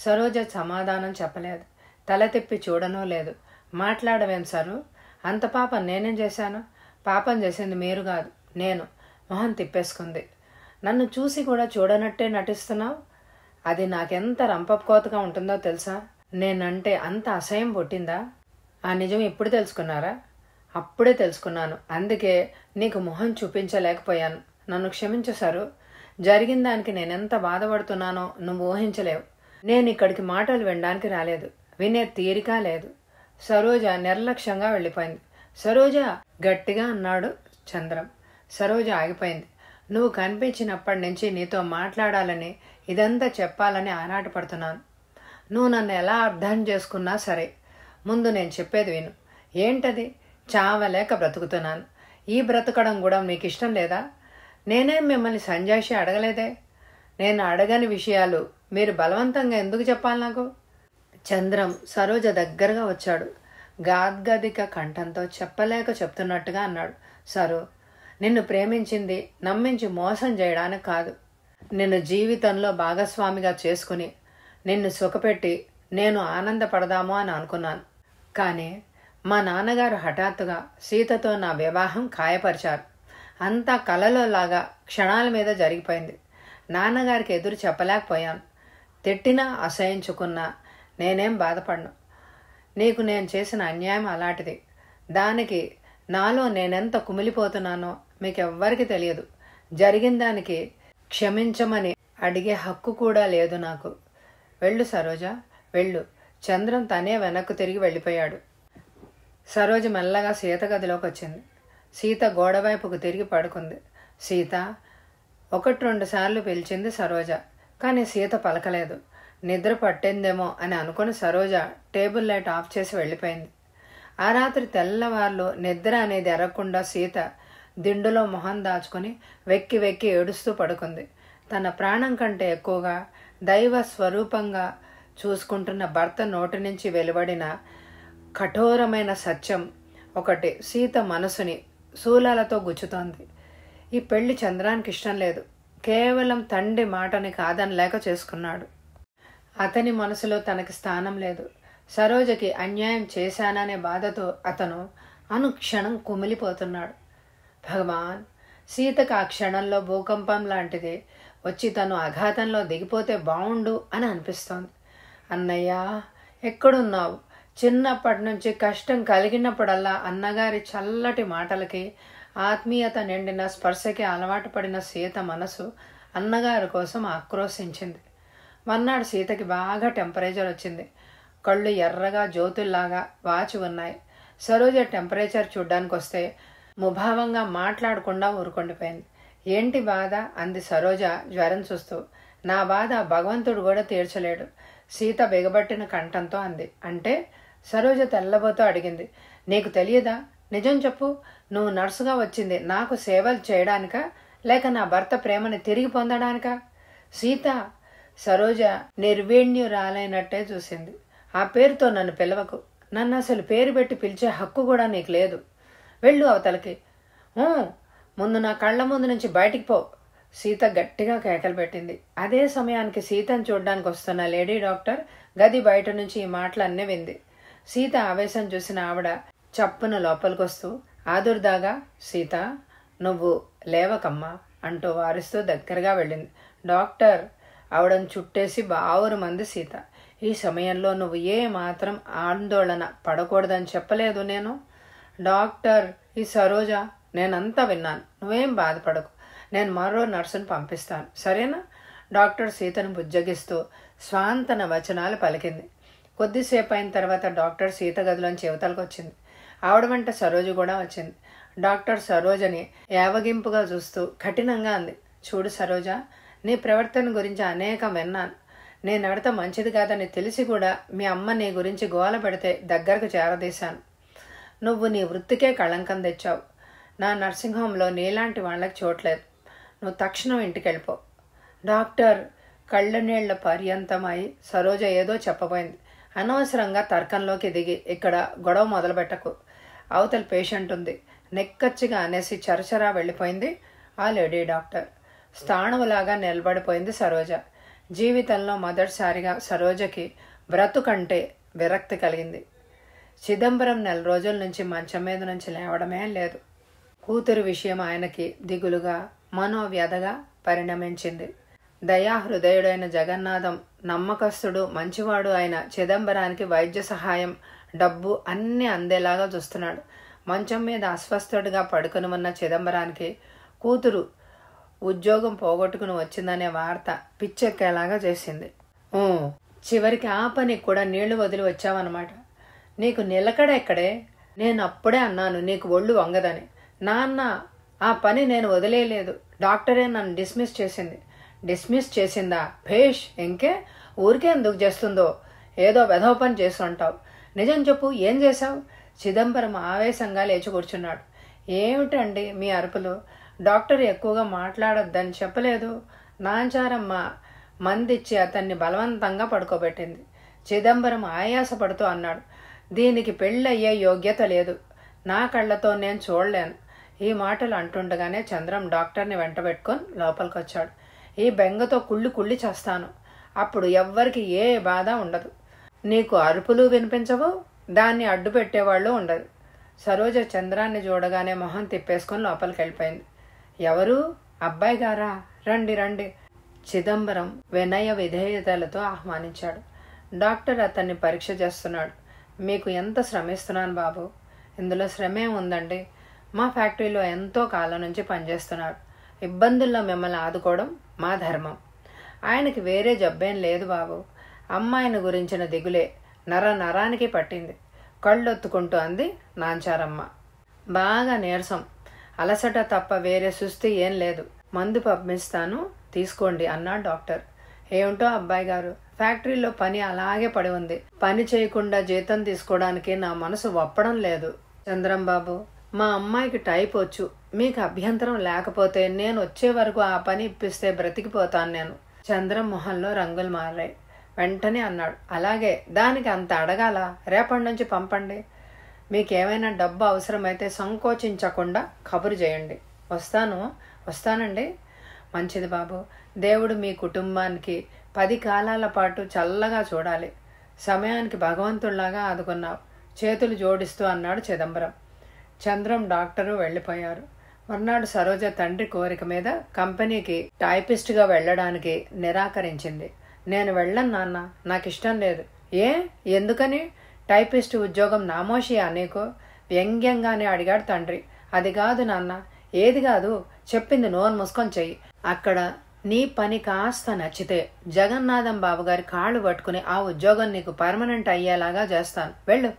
సరోజ సమాధానం చెప్పలేదు తల తిప్పి చూడనో లేదు మాట్లాడవేం సరు అంత పాపం నేనేం చేశాను పాపం చేసింది మీరు కాదు నేను మొహం తిప్పేసుకుంది నన్ను చూసి కూడా చూడనట్టే నటిస్తున్నావు అది నాకెంత రంపకోతగా ఉంటుందో తెలుసా నేనంటే అంత అసహ్యం పుట్టిందా ఆ నిజం ఇప్పుడు తెలుసుకున్నారా అప్పుడే తెలుసుకున్నాను అందుకే నీకు మొహం చూపించలేకపోయాను నన్ను క్షమించు జరిగిన దానికి నేనెంత బాధపడుతున్నానో నువ్వు ఊహించలేవు నేను ఇక్కడికి మాటలు వినడానికి రాలేదు వినే తీరిక లేదు సరోజ నిర్లక్ష్యంగా వెళ్ళిపోయింది సరోజ గట్టిగా అన్నాడు చంద్రం సరోజ ఆగిపోయింది నువ్వు కనిపించినప్పటి నుంచి నీతో మాట్లాడాలని ఇదంతా చెప్పాలని ఆరాటపడుతున్నాను నువ్వు నన్ను ఎలా అర్థం చేసుకున్నా సరే ముందు నేను చెప్పేది విను ఏంటది చావలేక బ్రతుకుతున్నాను ఈ బ్రతకడం కూడా మీకు ఇష్టం లేదా నేనే మిమ్మల్ని సంజాషి అడగలేదే నేను అడగని విషయాలు మీరు బలవంతంగా ఎందుకు చెప్పాలి నాకు చంద్రం సరోజ దగ్గరగా వచ్చాడు గాద్గదిక కంఠంతో చెప్పలేక చెప్తున్నట్టుగా అన్నాడు సరు నిన్ను ప్రేమించింది నమ్మించి మోసం చేయడానికి కాదు నిన్ను జీవితంలో భాగస్వామిగా చేసుకుని నిన్ను సుఖపెట్టి నేను ఆనందపడదాము అని అనుకున్నాను కానీ మా నాన్నగారు హఠాత్తుగా సీతతో నా వివాహం ఖాయపరిచారు అంతా కలలోలాగా క్షణాల మీద జరిగిపోయింది నాన్నగారికి ఎదురు చెప్పలేకపోయాను తిట్టినా అసహించుకున్నా నేనేం బాధపడను నీకు నేను చేసిన అన్యాయం అలాంటిది దానికి నాలో నేనెంత కుమిలిపోతున్నానో మీకెవ్వరికి తెలియదు జరిగిన దానికి క్షమించమని అడిగే హక్కు కూడా లేదు నాకు వెళ్ళు సరోజ వెళ్ళు చంద్రం తనే వెనక్కు తిరిగి వెళ్ళిపోయాడు సరోజ మెల్లగా సీత గదిలోకి వచ్చింది సీత గోడవైపుకు తిరిగి పడుకుంది సీత ఒకటి రెండు సార్లు పిలిచింది సరోజ కానీ సీత పలకలేదు నిద్ర పట్టిందేమో అని అనుకుని సరోజ టేబుల్ లైట్ ఆఫ్ చేసి వెళ్ళిపోయింది ఆ రాత్రి తెల్లవార్లు నిద్ర అనేది ఎరగకుండా సీత దిండులో మొహం దాచుకుని వెక్కి వెక్కి ఏడుస్తూ పడుకుంది తన ప్రాణం కంటే ఎక్కువగా దైవ స్వరూపంగా చూసుకుంటున్న భర్త నోటి నుంచి వెలువడిన కఠోరమైన సత్యం ఒకటి సీత మనసుని శూలాలతో గుచ్చుతోంది ఈ పెళ్లి చంద్రానికి ఇష్టం లేదు కేవలం తండ్రి మాటని లేక చేసుకున్నాడు అతని మనసులో తనకి స్థానం లేదు సరోజకి అన్యాయం చేశాననే బాధతో అతను అనుక్షణం కుమిలిపోతున్నాడు భగవాన్ సీతకు ఆ క్షణంలో భూకంపం లాంటిది వచ్చి తను అఘాతంలో దిగిపోతే బావుండు అని అనిపిస్తోంది అన్నయ్య ఎక్కడున్నావు చిన్నప్పటి నుంచి కష్టం కలిగినప్పుడల్లా అన్నగారి చల్లటి మాటలకి ఆత్మీయత నిండిన స్పర్శకి అలవాటు పడిన సీత మనసు అన్నగారి కోసం ఆక్రోశించింది మర్నాడు సీతకి బాగా టెంపరేచర్ వచ్చింది కళ్ళు ఎర్రగా జ్యోతుల్లాగా వాచి ఉన్నాయి సరోజ టెంపరేచర్ చూడ్డానికి వస్తే ముభావంగా మాట్లాడకుండా ఊరుకుండిపోయింది ఏంటి బాధ అంది సరోజ జ్వరం చూస్తూ నా బాధ భగవంతుడు కూడా తీర్చలేడు సీత బిగబట్టిన కంఠంతో అంది అంటే సరోజ తెల్లబోతో అడిగింది నీకు తెలియదా నిజం చెప్పు నువ్వు నర్సుగా వచ్చింది నాకు సేవలు చేయడానిక లేక నా భర్త ప్రేమని తిరిగి పొందడానిక సీత సరోజ నిర్వీణ్యురాలైనట్టే చూసింది ఆ పేరుతో నన్ను పిలవకు నన్ను అసలు పేరు పెట్టి పిలిచే హక్కు కూడా నీకు లేదు వెళ్ళు అవతలకి ముందు నా కళ్ళ ముందు నుంచి బయటికి పో సీత గట్టిగా కేకలు పెట్టింది అదే సమయానికి సీతను చూడడానికి వస్తున్న లేడీ డాక్టర్ గది బయట నుంచి ఈ మాటలన్నీ వింది సీత ఆవేశం చూసిన ఆవిడ చప్పున లోపలికొస్తూ ఆదుర్దాగా సీత నువ్వు లేవకమ్మా అంటూ వారిస్తూ దగ్గరగా వెళ్ళింది డాక్టర్ ఆవిడను చుట్టేసి బావురు మంది సీత ఈ సమయంలో నువ్వు ఏ మాత్రం ఆందోళన పడకూడదని చెప్పలేదు నేను డాక్టర్ ఈ సరోజ నేనంతా విన్నాను నువ్వేం బాధపడకు నేను మరో నర్సును పంపిస్తాను సరేనా డాక్టర్ సీతను బుజ్జగిస్తూ స్వాంతన వచనాలు పలికింది కొద్దిసేపు అయిన తర్వాత డాక్టర్ సీత గదిలోని చెవతలకు వచ్చింది ఆవిడ వెంట సరోజు కూడా వచ్చింది డాక్టర్ సరోజని ఏవగింపుగా చూస్తూ కఠినంగా అంది చూడు సరోజ నీ ప్రవర్తన గురించి అనేకం విన్నాను నేను నడత మంచిది కాదని తెలిసి కూడా మీ అమ్మ నీ గురించి గోల పెడితే దగ్గరకు చేరదీశాను నువ్వు నీ వృత్తికే కళంకం తెచ్చావు నా నర్సింగ్ హోంలో నీలాంటి వాళ్ళకి చూడలేదు నువ్వు తక్షణం ఇంటికి వెళ్ళిపో డాక్టర్ కళ్ళ నీళ్ల పర్యంతమై సరోజ ఏదో చెప్పబోయింది అనవసరంగా తర్కంలోకి దిగి ఇక్కడ గొడవ మొదలుపెట్టకు అవతల పేషెంట్ ఉంది నెక్కచ్చిగా అనేసి చరచరా వెళ్ళిపోయింది ఆ లేడీ డాక్టర్ స్థాణువులాగా నిలబడిపోయింది సరోజ జీవితంలో మొదటిసారిగా సరోజకి బ్రతుకంటే విరక్తి కలిగింది చిదంబరం నెల రోజుల నుంచి మంచం మీద నుంచి లేవడమే లేదు కూతురు విషయం ఆయనకి దిగులుగా మనోవ్యధగా పరిణమించింది దయాహృదయుడైన జగన్నాథం నమ్మకస్తుడు మంచివాడు అయిన చిదంబరానికి వైద్య సహాయం డబ్బు అన్నీ అందేలాగా చూస్తున్నాడు మంచం మీద అస్వస్థుడిగా పడుకుని ఉన్న చిదంబరానికి కూతురు ఉద్యోగం పోగొట్టుకుని వచ్చిందనే వార్త పిచ్చెక్కేలాగా చేసింది ఓ చివరికి ఆ పని కూడా నీళ్లు వదిలి వచ్చావన్నమాట నీకు నిలకడ ఎక్కడే నేను అప్పుడే అన్నాను నీకు ఒళ్ళు వంగదని నాన్న ఆ పని నేను వదిలేయలేదు డాక్టరే నన్ను డిస్మిస్ చేసింది డిస్మిస్ చేసిందా భేష్ ఇంకే ఊరికే ఎందుకు చేస్తుందో ఏదో వెధవ పని చేస్తుంటావు నిజం చెప్పు ఏం చేశావు చిదంబరం ఆవేశంగా లేచి కూర్చున్నాడు ఏమిటండి మీ అరుపులు డాక్టర్ ఎక్కువగా మాట్లాడొద్దని చెప్పలేదు నాంచారమ్మ మందిచ్చి అతన్ని బలవంతంగా పడుకోబెట్టింది చిదంబరం ఆయాసపడుతూ అన్నాడు దీనికి పెళ్ళయ్యే యోగ్యత లేదు నా కళ్ళతో నేను చూడలేను ఈ మాటలు అంటుండగానే చంద్రం డాక్టర్ని వెంటబెట్టుకొని లోపలికొచ్చాడు ఈ బెంగతో కుళ్ళి కుళ్ళి చేస్తాను అప్పుడు ఎవ్వరికి ఏ బాధ ఉండదు నీకు అరుపులు వినిపించవు దాన్ని అడ్డు పెట్టేవాళ్ళు ఉండరు సరోజ చంద్రాన్ని చూడగానే మొహం తిప్పేసుకొని లోపలికి వెళ్ళిపోయింది ఎవరు అబ్బాయి గారా రండి రండి చిదంబరం వినయ విధేయతలతో ఆహ్వానించాడు డాక్టర్ అతన్ని పరీక్ష చేస్తున్నాడు మీకు ఎంత శ్రమిస్తున్నాను బాబు ఇందులో శ్రమే ఉందండి మా ఫ్యాక్టరీలో ఎంతో కాలం నుంచి పనిచేస్తున్నాడు ఇబ్బందుల్లో మిమ్మల్ని ఆదుకోవడం మా ధర్మం ఆయనకి వేరే జబ్బేం లేదు బాబు అమ్మాయిని గురించిన దిగులే నర నరానికి పట్టింది కళ్ళొత్తుకుంటూ అంది నాంచారమ్మ బాగా నీరసం అలసట తప్ప వేరే సుస్థి ఏం లేదు మందు పంపిస్తాను తీసుకోండి అన్నాడు డాక్టర్ ఏమిటో అబ్బాయి గారు ఫ్యాక్టరీలో పని అలాగే పడి ఉంది పని చేయకుండా జీతం తీసుకోవడానికి నా మనసు ఒప్పడం లేదు చంద్రం బాబు మా అమ్మాయికి టైప్ వచ్చు మీకు అభ్యంతరం లేకపోతే నేను వచ్చే వరకు ఆ పని ఇప్పిస్తే బ్రతికిపోతాను నేను చంద్రం మొహంలో రంగులు మారాయి వెంటనే అన్నాడు అలాగే దానికి అంత అడగాల రేపటి నుంచి పంపండి మీకేమైనా డబ్బు అవసరమైతే సంకోచించకుండా కబురు చేయండి వస్తాను వస్తానండి మంచిది బాబు దేవుడు మీ కుటుంబానికి పది కాలాల పాటు చల్లగా చూడాలి సమయానికి భగవంతుల్లాగా ఆదుకున్నావు చేతులు జోడిస్తూ అన్నాడు చిదంబరం చంద్రం డాక్టరు వెళ్ళిపోయారు మర్నాడు సరోజ తండ్రి కోరిక మీద కంపెనీకి టైపిస్ట్గా వెళ్ళడానికి నిరాకరించింది నేను వెళ్ళను నాన్న నాకు ఇష్టం లేదు ఏ ఎందుకని టైపిస్ట్ ఉద్యోగం నామోషియా నీకు వ్యంగ్యంగానే అడిగాడు తండ్రి అది కాదు నాన్న ఏది కాదు చెప్పింది నోరు మూసుకొని చెయ్యి అక్కడ నీ పని కాస్త నచ్చితే జగన్నాథం బాబు గారి కాళ్ళు పట్టుకుని ఆ ఉద్యోగం నీకు పర్మనెంట్ అయ్యేలాగా చేస్తాను వెళ్ళు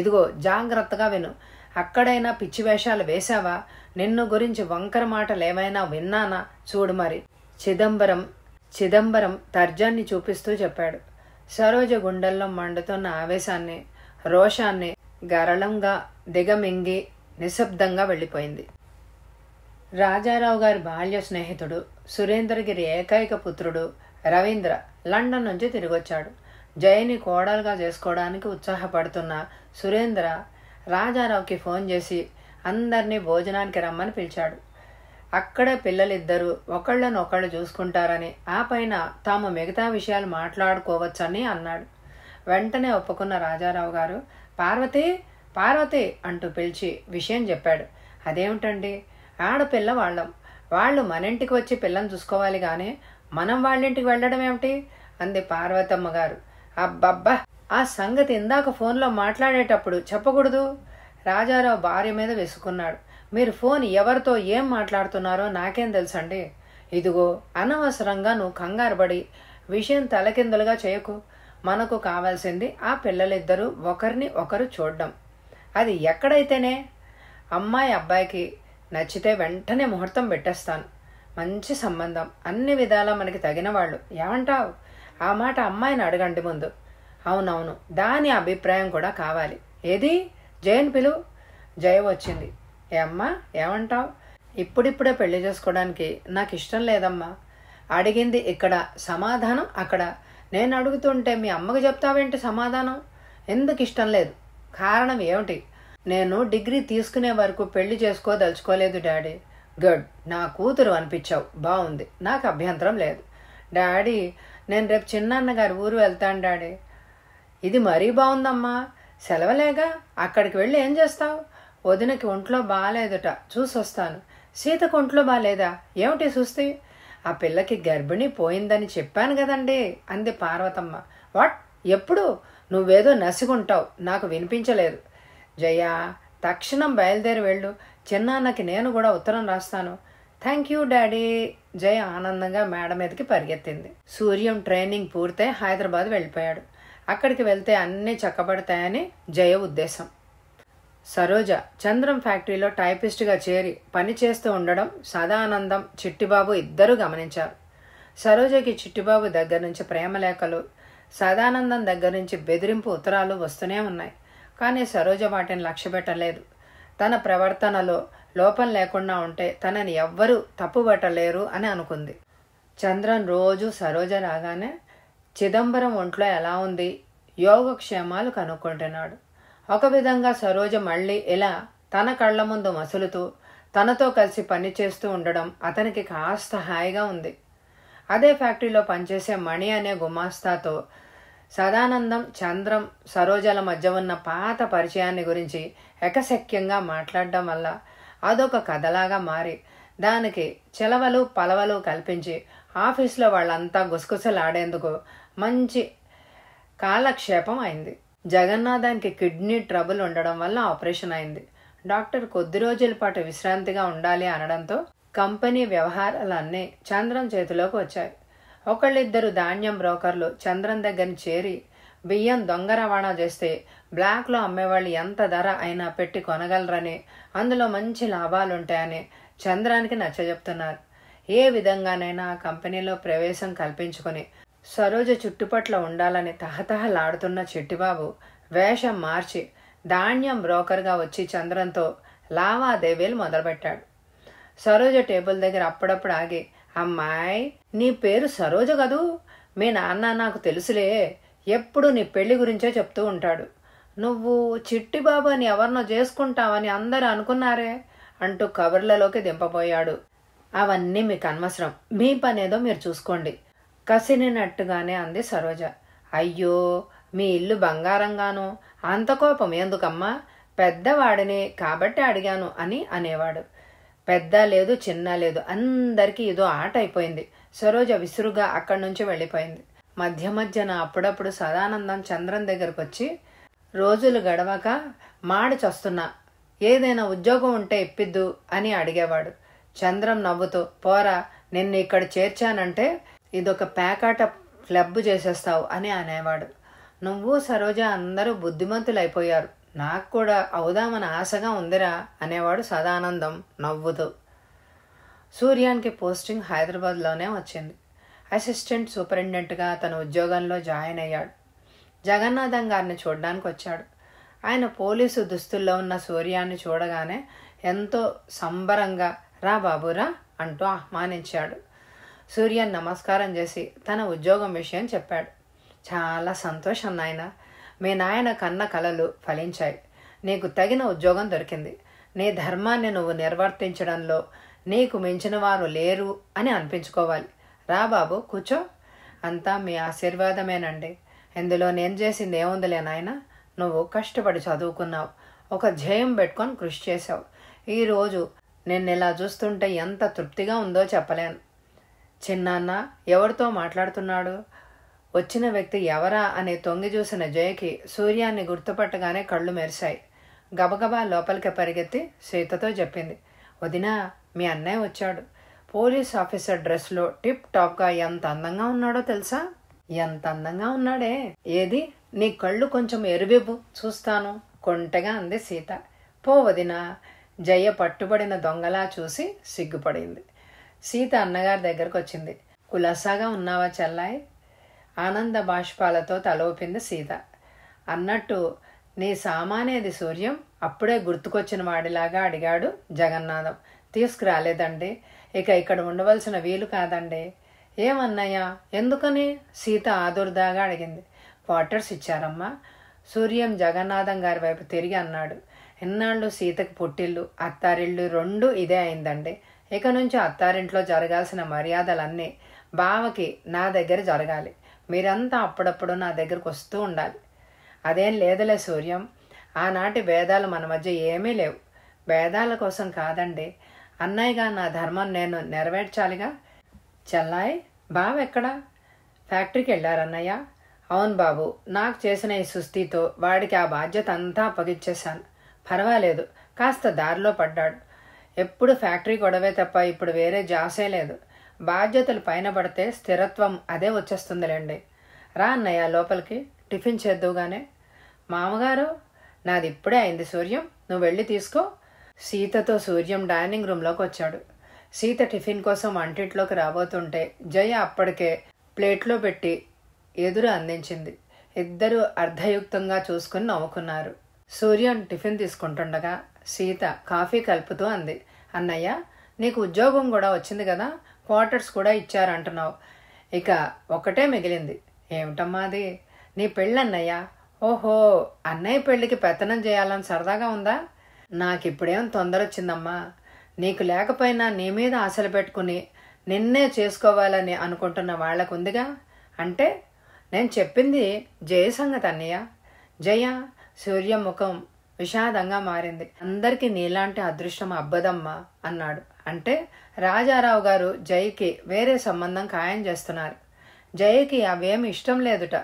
ఇదిగో జాగ్రత్తగా విను అక్కడైనా పిచ్చి వేషాలు వేశావా నిన్ను గురించి వంకర మాటలేమైనా విన్నానా చూడు మరి చిదంబరం చిదంబరం తర్జాన్ని చూపిస్తూ చెప్పాడు సరోజ గుండెల్లో మండుతున్న ఆవేశాన్ని రోషాన్ని గరళంగా దిగమింగి నిశ్శబ్దంగా వెళ్ళిపోయింది రాజారావు గారి బాల్య స్నేహితుడు సురేంద్రగిరి ఏకైక పుత్రుడు రవీంద్ర లండన్ నుంచి తిరిగొచ్చాడు జయని కోడలుగా చేసుకోవడానికి ఉత్సాహపడుతున్న సురేంద్ర రాజారావుకి ఫోన్ చేసి అందరినీ భోజనానికి రమ్మని పిలిచాడు అక్కడ పిల్లలిద్దరూ ఒకళ్ళను ఒకళ్ళు చూసుకుంటారని ఆ పైన తాము మిగతా విషయాలు మాట్లాడుకోవచ్చని అన్నాడు వెంటనే ఒప్పుకున్న రాజారావు గారు పార్వతి పార్వతి అంటూ పిలిచి విషయం చెప్పాడు అదేమిటండి ఆడపిల్ల వాళ్ళం వాళ్ళు మన ఇంటికి వచ్చి పిల్లని చూసుకోవాలి కానీ మనం వాళ్ళింటికి వెళ్ళడం ఏమిటి అంది పార్వతమ్మ గారు అబ్బబ్బా ఆ సంగతి ఇందాక ఫోన్లో మాట్లాడేటప్పుడు చెప్పకూడదు రాజారావు భార్య మీద వెసుకున్నాడు మీరు ఫోన్ ఎవరితో ఏం మాట్లాడుతున్నారో నాకేం తెలుసండి ఇదిగో అనవసరంగా నువ్వు కంగారుపడి విషయం తలకిందులుగా చేయకు మనకు కావాల్సింది ఆ పిల్లలిద్దరూ ఒకరిని ఒకరు చూడడం అది ఎక్కడైతేనే అమ్మాయి అబ్బాయికి నచ్చితే వెంటనే ముహూర్తం పెట్టేస్తాను మంచి సంబంధం అన్ని విధాలా మనకి తగిన వాళ్ళు ఏమంటావు ఆ మాట అమ్మాయిని అడగండి ముందు అవునవును దాని అభిప్రాయం కూడా కావాలి ఏది జయన్ పిలు జయ వచ్చింది ఏ అమ్మా ఏమంటావు ఇప్పుడిప్పుడే పెళ్లి చేసుకోవడానికి నాకు ఇష్టం లేదమ్మా అడిగింది ఇక్కడ సమాధానం అక్కడ నేను అడుగుతుంటే మీ అమ్మకు చెప్తావేంటి సమాధానం ఎందుకు ఇష్టం లేదు కారణం ఏమిటి నేను డిగ్రీ తీసుకునే వరకు పెళ్లి చేసుకోదలుచుకోలేదు డాడీ గుడ్ నా కూతురు అనిపించావు బాగుంది నాకు అభ్యంతరం లేదు డాడీ నేను రేపు చిన్నాన్నగారు ఊరు వెళ్తాను డాడీ ఇది మరీ బాగుందమ్మా సెలవులేగా అక్కడికి వెళ్ళి ఏం చేస్తావు వదినకి ఒంట్లో బాగాలేదుట చూసొస్తాను సీతకు ఒంట్లో బాగాలేదా ఏమిటి చూస్తే ఆ పిల్లకి గర్భిణి పోయిందని చెప్పాను కదండి అంది పార్వతమ్మ వాట్ ఎప్పుడు నువ్వేదో నసిగుంటావు నాకు వినిపించలేదు జయ తక్షణం బయలుదేరి వెళ్ళు చిన్నాన్నకి నేను కూడా ఉత్తరం రాస్తాను థ్యాంక్ యూ డాడీ జయ ఆనందంగా మేడ మీదకి పరిగెత్తింది సూర్యం ట్రైనింగ్ పూర్తయి హైదరాబాద్ వెళ్ళిపోయాడు అక్కడికి వెళ్తే అన్నీ చక్కబడతాయని జయ ఉద్దేశం సరోజ చంద్రం ఫ్యాక్టరీలో టైపిస్ట్గా చేరి పని చేస్తూ ఉండడం సదానందం చిట్టిబాబు ఇద్దరూ గమనించారు సరోజకి చిట్టిబాబు దగ్గర నుంచి ప్రేమలేఖలు సదానందం దగ్గర నుంచి బెదిరింపు ఉత్తరాలు వస్తూనే ఉన్నాయి కానీ సరోజ వాటిని లక్ష్య పెట్టలేదు తన ప్రవర్తనలో లోపం లేకుండా ఉంటే తనని ఎవ్వరూ తప్పుబట్టలేరు అని అనుకుంది చంద్రన్ రోజు సరోజ రాగానే చిదంబరం ఒంట్లో ఎలా ఉంది యోగక్షేమాలు కనుక్కుంటున్నాడు ఒక విధంగా సరోజ మళ్ళీ ఇలా తన కళ్ల ముందు మసులుతూ తనతో కలిసి పనిచేస్తూ ఉండడం అతనికి కాస్త హాయిగా ఉంది అదే ఫ్యాక్టరీలో పనిచేసే మణి అనే గుమాస్తాతో సదానందం చంద్రం సరోజల మధ్య ఉన్న పాత పరిచయాన్ని గురించి ఎకశక్యంగా మాట్లాడడం వల్ల అదొక కథలాగా మారి దానికి చెలవలు పలవలు కల్పించి ఆఫీస్లో వాళ్ళంతా గుసగుసలాడేందుకు మంచి కాలక్షేపం అయింది జగన్నాథానికి కిడ్నీ ట్రబుల్ ఉండడం వల్ల ఆపరేషన్ అయింది డాక్టర్ కొద్ది రోజుల పాటు విశ్రాంతిగా ఉండాలి అనడంతో కంపెనీ వ్యవహారాలన్నీ చంద్రం చేతిలోకి వచ్చాయి ఒకళ్ళిద్దరు ధాన్యం బ్రోకర్లు చంద్రం దగ్గర చేరి బియ్యం దొంగ రవాణా చేస్తే బ్లాక్లో అమ్మేవాళ్ళు ఎంత ధర అయినా పెట్టి కొనగలరని అందులో మంచి లాభాలుంటాయని చంద్రానికి నచ్చజెప్తున్నారు ఏ విధంగానైనా కంపెనీలో ప్రవేశం కల్పించుకొని సరోజ చుట్టుపట్ల ఉండాలని తహతహలాడుతున్న చిట్టిబాబు వేషం మార్చి ధాన్యం బ్రోకర్గా వచ్చి చంద్రంతో లావాదేవీలు మొదలుపెట్టాడు సరోజ టేబుల్ దగ్గర అప్పుడప్పుడు ఆగి అమ్మాయి నీ పేరు సరోజ కదూ మీ నాన్న నాకు తెలుసులే ఎప్పుడు నీ పెళ్లి గురించే చెప్తూ ఉంటాడు నువ్వు చిట్టిబాబు అని ఎవరినో చేసుకుంటావని అందరూ అనుకున్నారే అంటూ కబర్లలోకి దింపబోయాడు అవన్నీ మీకు అనవసరం మీ పనేదో మీరు చూసుకోండి కసిరినట్టుగానే అంది సరోజ అయ్యో మీ ఇల్లు బంగారంగాను అంత కోపం ఎందుకమ్మా పెద్దవాడినే కాబట్టి అడిగాను అని అనేవాడు పెద్ద లేదు చిన్న లేదు అందరికీ ఇదో ఆట అయిపోయింది సరోజ విసురుగా అక్కడి నుంచి వెళ్ళిపోయింది మధ్య మధ్యన అప్పుడప్పుడు సదానందం చంద్రం దగ్గరకు వచ్చి రోజులు గడవక మాడి చస్తున్నా ఏదైనా ఉద్యోగం ఉంటే ఇప్పిద్దు అని అడిగేవాడు చంద్రం నవ్వుతూ పోరా నిన్ను ఇక్కడ చేర్చానంటే ఇదొక పేకాట క్లబ్ చేసేస్తావు అని అనేవాడు నువ్వు సరోజ అందరూ బుద్ధిమంతులు అయిపోయారు నాకు కూడా అవుదామని ఆశగా ఉందిరా అనేవాడు సదానందం నవ్వుతూ సూర్యానికి పోస్టింగ్ హైదరాబాద్లోనే వచ్చింది అసిస్టెంట్ సూపరింటెండెంట్గా తన ఉద్యోగంలో జాయిన్ అయ్యాడు జగన్నాథం గారిని చూడడానికి వచ్చాడు ఆయన పోలీసు దుస్తుల్లో ఉన్న సూర్యాన్ని చూడగానే ఎంతో సంబరంగా రా బాబురా అంటూ ఆహ్వానించాడు సూర్య నమస్కారం చేసి తన ఉద్యోగం విషయం చెప్పాడు చాలా సంతోషం నాయన మీ నాయన కన్న కలలు ఫలించాయి నీకు తగిన ఉద్యోగం దొరికింది నీ ధర్మాన్ని నువ్వు నిర్వర్తించడంలో నీకు మించిన వారు లేరు అని అనిపించుకోవాలి రా బాబు కూర్చో అంతా మీ ఆశీర్వాదమేనండి ఇందులో నేను చేసింది ఏముందిలే నాయన నువ్వు కష్టపడి చదువుకున్నావు ఒక జయం పెట్టుకొని కృషి చేశావు ఈరోజు నిన్న ఇలా చూస్తుంటే ఎంత తృప్తిగా ఉందో చెప్పలేను చిన్నాన్న ఎవరితో మాట్లాడుతున్నాడు వచ్చిన వ్యక్తి ఎవరా అని తొంగి చూసిన జయకి సూర్యాన్ని గుర్తుపట్టగానే కళ్ళు మెరిశాయి గబగబా లోపలికి పరిగెత్తి సీతతో చెప్పింది వదినా మీ అన్నయ్య వచ్చాడు పోలీస్ ఆఫీసర్ డ్రెస్లో టిప్ టాప్గా ఎంత అందంగా ఉన్నాడో తెలుసా ఎంత అందంగా ఉన్నాడే ఏది నీ కళ్ళు కొంచెం ఎరువెబ్బు చూస్తాను కొంటగా అంది సీత పో వదినా జయ పట్టుబడిన దొంగలా చూసి సిగ్గుపడింది సీత అన్నగారి దగ్గరకు వచ్చింది కులాసాగా ఉన్నావా చెల్లాయి ఆనంద బాష్పాలతో తలూపింది సీత అన్నట్టు నీ సామానేది సూర్యం అప్పుడే గుర్తుకొచ్చిన వాడిలాగా అడిగాడు జగన్నాథం తీసుకురాలేదండి ఇక ఇక్కడ ఉండవలసిన వీలు కాదండి ఏమన్నయ్యా ఎందుకని సీత ఆదుర్దాగా అడిగింది క్వార్టర్స్ ఇచ్చారమ్మా సూర్యం జగన్నాథం గారి వైపు తిరిగి అన్నాడు ఇన్నాళ్ళు సీతకు పుట్టిల్లు అత్తారిళ్ళు రెండు ఇదే అయిందండి ఇక నుంచి అత్తారింట్లో జరగాల్సిన మర్యాదలన్నీ బావకి నా దగ్గర జరగాలి మీరంతా అప్పుడప్పుడు నా దగ్గరకు వస్తూ ఉండాలి అదేం లేదులే సూర్యం ఆనాటి భేదాలు మన మధ్య ఏమీ లేవు భేదాల కోసం కాదండి అన్నయ్యగా నా ధర్మం నేను నెరవేర్చాలిగా చల్లాయి బావ ఎక్కడా ఫ్యాక్టరీకి వెళ్ళారన్నయ్య అవును బాబు నాకు చేసిన ఈ సుస్థితో వాడికి ఆ బాధ్యత అంతా అప్పగిచ్చేశాను పర్వాలేదు కాస్త దారిలో పడ్డాడు ఎప్పుడు ఫ్యాక్టరీ గొడవే తప్ప ఇప్పుడు వేరే జాసే లేదు బాధ్యతలు పైన పడితే స్థిరత్వం అదే వచ్చేస్తుందిలేండి రా అన్నయ్య లోపలికి టిఫిన్ చేద్దువుగానే మామగారు నాది ఇప్పుడే అయింది సూర్యం నువ్వు వెళ్ళి తీసుకో సీతతో సూర్యం డైనింగ్ రూమ్లోకి వచ్చాడు సీత టిఫిన్ కోసం అంటిట్లోకి రాబోతుంటే జయ అప్పటికే ప్లేట్లో పెట్టి ఎదురు అందించింది ఇద్దరూ అర్ధయుక్తంగా చూసుకుని నవ్వుకున్నారు సూర్యం టిఫిన్ తీసుకుంటుండగా సీత కాఫీ కలుపుతూ అంది అన్నయ్య నీకు ఉద్యోగం కూడా వచ్చింది కదా క్వార్టర్స్ కూడా ఇచ్చారంటున్నావు ఇక ఒకటే మిగిలింది ఏమిటమ్మా అది నీ పెళ్ళన్నయ్య ఓహో అన్నయ్య పెళ్ళికి పెత్తనం చేయాలని సరదాగా ఉందా నాకిప్పుడేం తొందర వచ్చిందమ్మా నీకు లేకపోయినా నీ మీద ఆశలు పెట్టుకుని నిన్నే చేసుకోవాలని అనుకుంటున్న వాళ్ళకు ఉందిగా అంటే నేను చెప్పింది జయ సంగతి అన్నయ్య జయ సూర్యముఖం విషాదంగా మారింది అందరికీ నీలాంటి అదృష్టం అబ్బదమ్మా అన్నాడు అంటే రాజారావు గారు జైకి వేరే సంబంధం ఖాయం చేస్తున్నారు జయకి అవేమి ఇష్టం లేదుట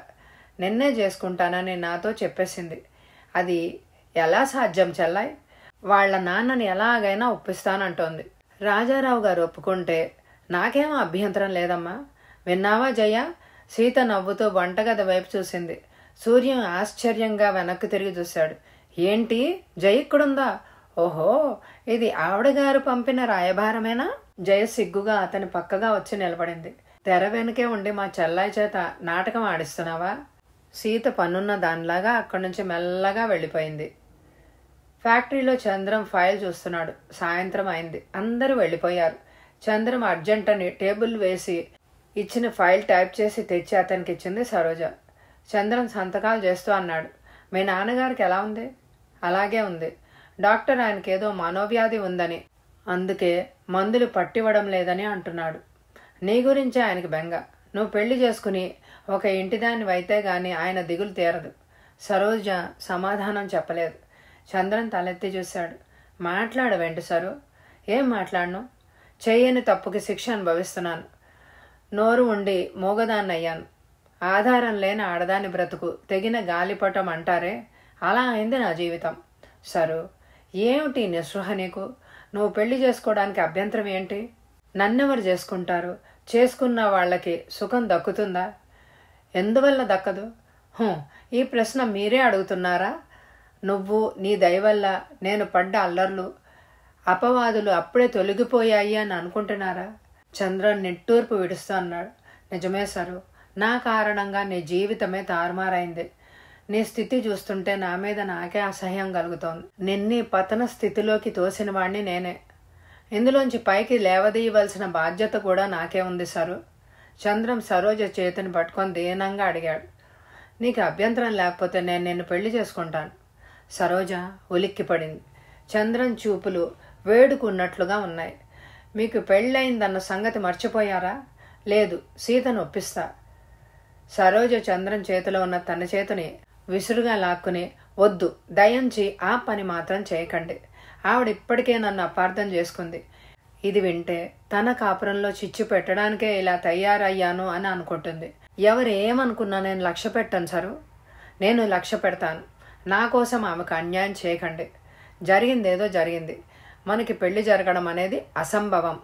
నిన్నే చేసుకుంటానని నాతో చెప్పేసింది అది ఎలా సాధ్యం చెల్లాయి వాళ్ళ నాన్నని ఎలాగైనా ఒప్పిస్తానంటోంది రాజారావు గారు ఒప్పుకుంటే నాకేం అభ్యంతరం లేదమ్మా విన్నావా జయ సీత నవ్వుతూ వంటగది వైపు చూసింది సూర్యం ఆశ్చర్యంగా వెనక్కి తిరిగి చూశాడు ఏంటి జయ ఇక్కడుందా ఓహో ఇది ఆవిడగారు పంపిన రాయభారమేనా జయ సిగ్గుగా అతని పక్కగా వచ్చి నిలబడింది తెర వెనుకే ఉండి మా చెల్లాయి చేత నాటకం ఆడిస్తున్నావా సీత పన్నున్న దానిలాగా అక్కడి నుంచి మెల్లగా వెళ్ళిపోయింది ఫ్యాక్టరీలో చంద్రం ఫైల్ చూస్తున్నాడు సాయంత్రం అయింది అందరూ వెళ్ళిపోయారు చంద్రం అర్జెంట్ అని టేబుల్ వేసి ఇచ్చిన ఫైల్ టైప్ చేసి తెచ్చి అతనికి ఇచ్చింది సరోజ చంద్రం సంతకాలు చేస్తూ అన్నాడు మీ నాన్నగారికి ఎలా ఉంది అలాగే ఉంది డాక్టర్ ఆయనకి ఏదో మనోవ్యాధి ఉందని అందుకే మందులు పట్టివ్వడం లేదని అంటున్నాడు నీ గురించి ఆయనకి బెంగ నువ్వు పెళ్లి చేసుకుని ఒక ఇంటిదాన్ని వైతే గాని ఆయన దిగులు తీరదు సరోజ సమాధానం చెప్పలేదు చంద్రన్ తలెత్తి చూశాడు మాట్లాడవేంటి సరు ఏం మాట్లాడను చేయని తప్పుకి శిక్ష అనుభవిస్తున్నాను నోరు ఉండి మూగదాన్నయ్యాను ఆధారం లేని ఆడదాని బ్రతుకు తెగిన గాలిపటం అంటారే అలా అయింది నా జీవితం సరు ఏమిటి నిస్పృహ నీకు నువ్వు పెళ్లి చేసుకోవడానికి అభ్యంతరం ఏంటి నన్నెవరు చేసుకుంటారు చేసుకున్న వాళ్ళకి సుఖం దక్కుతుందా ఎందువల్ల దక్కదు ఈ ప్రశ్న మీరే అడుగుతున్నారా నువ్వు నీ దయవల్ల నేను పడ్డ అల్లర్లు అపవాదులు అప్పుడే తొలగిపోయాయి అని అనుకుంటున్నారా చంద్రన్ నిట్టూర్పు విడుస్తూ అన్నాడు నిజమే సరు నా కారణంగా నీ జీవితమే తారుమారైంది నీ స్థితి చూస్తుంటే నా మీద నాకే అసహ్యం కలుగుతోంది నిన్నీ పతన స్థితిలోకి తోసిన వాణ్ణి నేనే ఇందులోంచి పైకి లేవదీయవలసిన బాధ్యత కూడా నాకే ఉంది సరు చంద్రం సరోజ చేతిని పట్టుకొని దీనంగా అడిగాడు నీకు అభ్యంతరం లేకపోతే నేను నిన్ను పెళ్లి చేసుకుంటాను సరోజ ఉలిక్కిపడింది చంద్రం చూపులు వేడుకున్నట్లుగా ఉన్నాయి మీకు పెళ్ళయిందన్న సంగతి మర్చిపోయారా లేదు సీతను ఒప్పిస్తా సరోజ చంద్రం చేతిలో ఉన్న తన చేతిని విసురుగా లాక్కుని వద్దు దయంచి ఆ పని మాత్రం చేయకండి ఆవిడ ఇప్పటికే నన్ను అపార్థం చేసుకుంది ఇది వింటే తన కాపురంలో చిచ్చు పెట్టడానికే ఇలా తయారయ్యాను అని అనుకుంటుంది ఎవరు ఏమనుకున్నా నేను లక్ష్య పెట్టను సరు నేను లక్ష్య పెడతాను నా కోసం ఆమెకు అన్యాయం చేయకండి జరిగిందేదో జరిగింది మనకి పెళ్లి జరగడం అనేది అసంభవం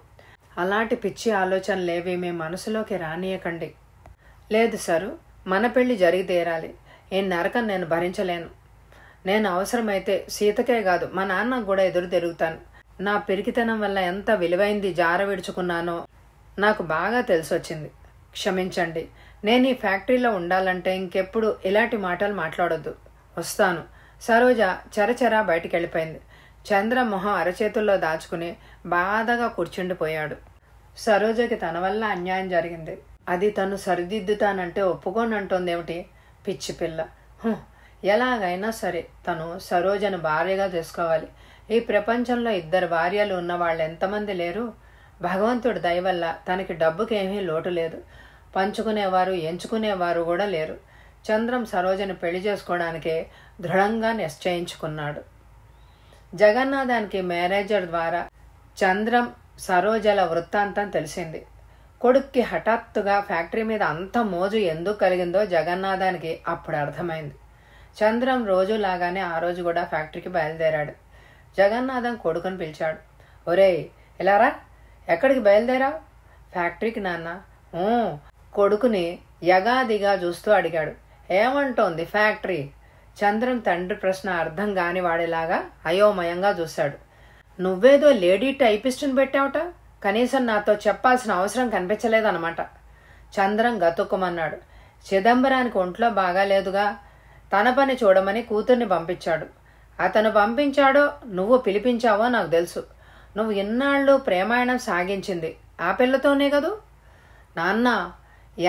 అలాంటి పిచ్చి ఆలోచనలేవి మీ మనసులోకి రానియకండి లేదు సరు మన పెళ్లి జరిగి తీరాలి ఈ నరకం నేను భరించలేను నేను అవసరమైతే సీతకే కాదు మా నాన్న కూడా ఎదురు తిరుగుతాను నా పెరికితనం వల్ల ఎంత విలువైంది జార విడుచుకున్నానో నాకు బాగా తెలిసొచ్చింది క్షమించండి నేను ఈ ఫ్యాక్టరీలో ఉండాలంటే ఇంకెప్పుడు ఇలాంటి మాటలు మాట్లాడొద్దు వస్తాను సరోజ చెరచెరా బయటికెళ్ళిపోయింది చంద్ర మొహం అరచేతుల్లో దాచుకుని బాధగా కూర్చుండిపోయాడు సరోజకి తన వల్ల అన్యాయం జరిగింది అది తను సరిదిద్దుతానంటే ఒప్పుకోనంటోందేమిటి పిచ్చి పిల్ల ఎలాగైనా సరే తను సరోజను భార్యగా చేసుకోవాలి ఈ ప్రపంచంలో ఇద్దరు భార్యలు ఉన్న వాళ్ళు ఎంతమంది లేరు దయ దయవల్ల తనకి డబ్బుకేమీ లోటు లేదు పంచుకునేవారు ఎంచుకునేవారు కూడా లేరు చంద్రం సరోజను పెళ్లి చేసుకోవడానికే దృఢంగా నిశ్చయించుకున్నాడు జగన్నాథానికి మేనేజర్ ద్వారా చంద్రం సరోజల వృత్తాంతం తెలిసింది కొడుక్కి హఠాత్తుగా ఫ్యాక్టరీ మీద అంత మోజు ఎందుకు కలిగిందో జగన్నాథానికి అప్పుడు అర్థమైంది చంద్రం రోజులాగానే ఆ రోజు కూడా ఫ్యాక్టరీకి బయలుదేరాడు జగన్నాథం కొడుకుని పిలిచాడు ఒరే ఇలారా ఎక్కడికి బయలుదేరావు ఫ్యాక్టరీకి నాన్న కొడుకుని యగాదిగా చూస్తూ అడిగాడు ఏమంటోంది ఫ్యాక్టరీ చంద్రం తండ్రి ప్రశ్న అర్థం కాని వాడేలాగా అయోమయంగా చూశాడు నువ్వేదో లేడీ టైపిస్టుని పెట్టావుట కనీసం నాతో చెప్పాల్సిన అవసరం కనిపించలేదన్నమాట చంద్రం గతుక్కుమన్నాడు చిదంబరానికి ఒంట్లో బాగాలేదుగా తన పని చూడమని కూతుర్ని పంపించాడు అతను పంపించాడో నువ్వు పిలిపించావో నాకు తెలుసు నువ్వు ఇన్నాళ్ళు ప్రేమాయణం సాగించింది ఆ పిల్లతోనే కదూ నాన్న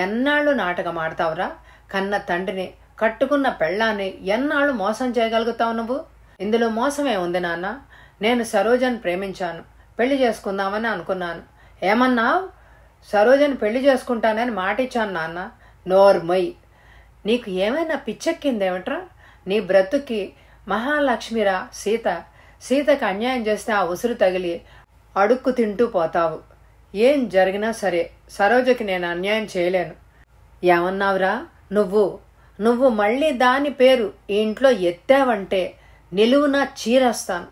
ఎన్నాళ్ళు నాటకం ఆడతావురా కన్న తండ్రిని కట్టుకున్న పెళ్ళాన్ని ఎన్నాళ్ళు మోసం చేయగలుగుతావు నువ్వు ఇందులో మోసమే ఉంది నాన్న నేను సరోజను ప్రేమించాను పెళ్లి చేసుకుందామని అనుకున్నాను ఏమన్నావు సరోజని పెళ్లి చేసుకుంటానని మాట ఇచ్చాను నాన్న నోర్మై నీకు ఏమైనా పిచ్చెక్కిందేమిట్రా నీ బ్రతుకి మహాలక్ష్మిరా సీత సీతకు అన్యాయం చేస్తే ఆ ఉసురు తగిలి అడుక్కు తింటూ పోతావు ఏం జరిగినా సరే సరోజకి నేను అన్యాయం చేయలేను ఏమన్నావురా నువ్వు నువ్వు మళ్ళీ దాని పేరు ఈ ఇంట్లో ఎత్తావంటే నిలువున చీరేస్తాను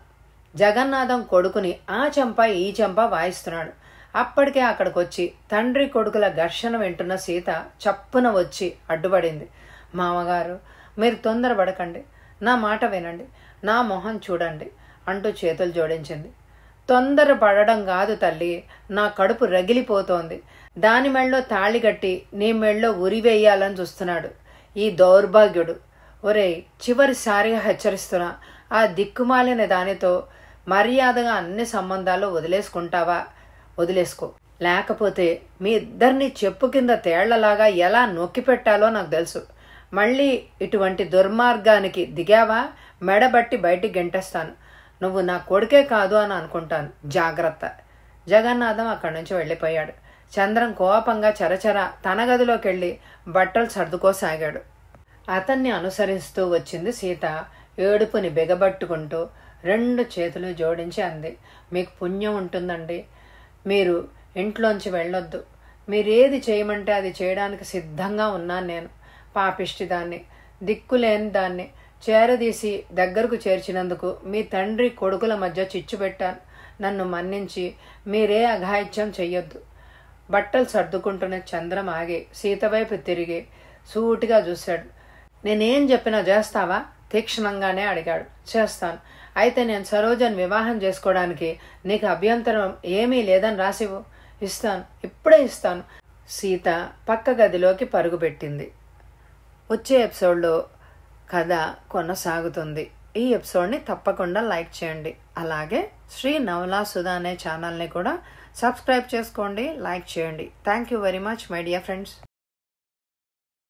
జగన్నాథం కొడుకుని ఆ చెంప ఈ చెంప వాయిస్తున్నాడు అప్పటికే అక్కడికి వచ్చి తండ్రి కొడుకుల ఘర్షణ వింటున్న సీత చప్పున వచ్చి అడ్డుపడింది మామగారు మీరు తొందరపడకండి నా మాట వినండి నా మొహం చూడండి అంటూ చేతులు జోడించింది తొందర పడడం కాదు తల్లి నా కడుపు రగిలిపోతోంది దాని మెళ్ళో తాళి కట్టి నీ మెళ్ళో ఉరివేయాలని చూస్తున్నాడు ఈ దౌర్భాగ్యుడు ఒరే చివరిసారిగా హెచ్చరిస్తున్నా ఆ దిక్కుమాలిన దానితో మర్యాదగా అన్ని సంబంధాలు వదిలేసుకుంటావా వదిలేసుకో లేకపోతే మీ ఇద్దరిని చెప్పు కింద తేళ్లలాగా ఎలా నొక్కి పెట్టాలో నాకు తెలుసు మళ్ళీ ఇటువంటి దుర్మార్గానికి దిగావా మెడబట్టి బయటికి గెంటేస్తాను నువ్వు నా కొడుకే కాదు అని అనుకుంటాను జాగ్రత్త జగన్నాథం అక్కడి నుంచి వెళ్ళిపోయాడు చంద్రం కోపంగా చరచర తన గదిలోకి వెళ్ళి బట్టలు సర్దుకోసాగాడు అతన్ని అనుసరిస్తూ వచ్చింది సీత ఏడుపుని బిగబట్టుకుంటూ రెండు చేతులు జోడించి అంది మీకు పుణ్యం ఉంటుందండి మీరు ఇంట్లోంచి వెళ్ళొద్దు మీరేది చేయమంటే అది చేయడానికి సిద్ధంగా ఉన్నాను నేను పాపిష్టి దాన్ని దిక్కులేని దాన్ని చేరదీసి దగ్గరకు చేర్చినందుకు మీ తండ్రి కొడుకుల మధ్య చిచ్చు పెట్టాను నన్ను మన్నించి మీరే అఘాయిత్యం చెయ్యొద్దు బట్టలు సర్దుకుంటున్న చంద్రం ఆగి సీతవైపు తిరిగి సూటిగా చూశాడు నేనేం చెప్పినా చేస్తావా తీక్షణంగానే అడిగాడు చేస్తాను అయితే నేను సరోజన్ వివాహం చేసుకోవడానికి నీకు అభ్యంతరం ఏమీ లేదని రాసివు ఇస్తాను ఇప్పుడే ఇస్తాను సీత పక్క గదిలోకి పరుగుపెట్టింది వచ్చే ఎపిసోడ్లో కథ కొనసాగుతుంది ఈ ఎపిసోడ్ని తప్పకుండా లైక్ చేయండి అలాగే శ్రీ నవలా సుధా అనే ఛానల్ని కూడా సబ్స్క్రైబ్ చేసుకోండి లైక్ చేయండి thank you very much my dear friends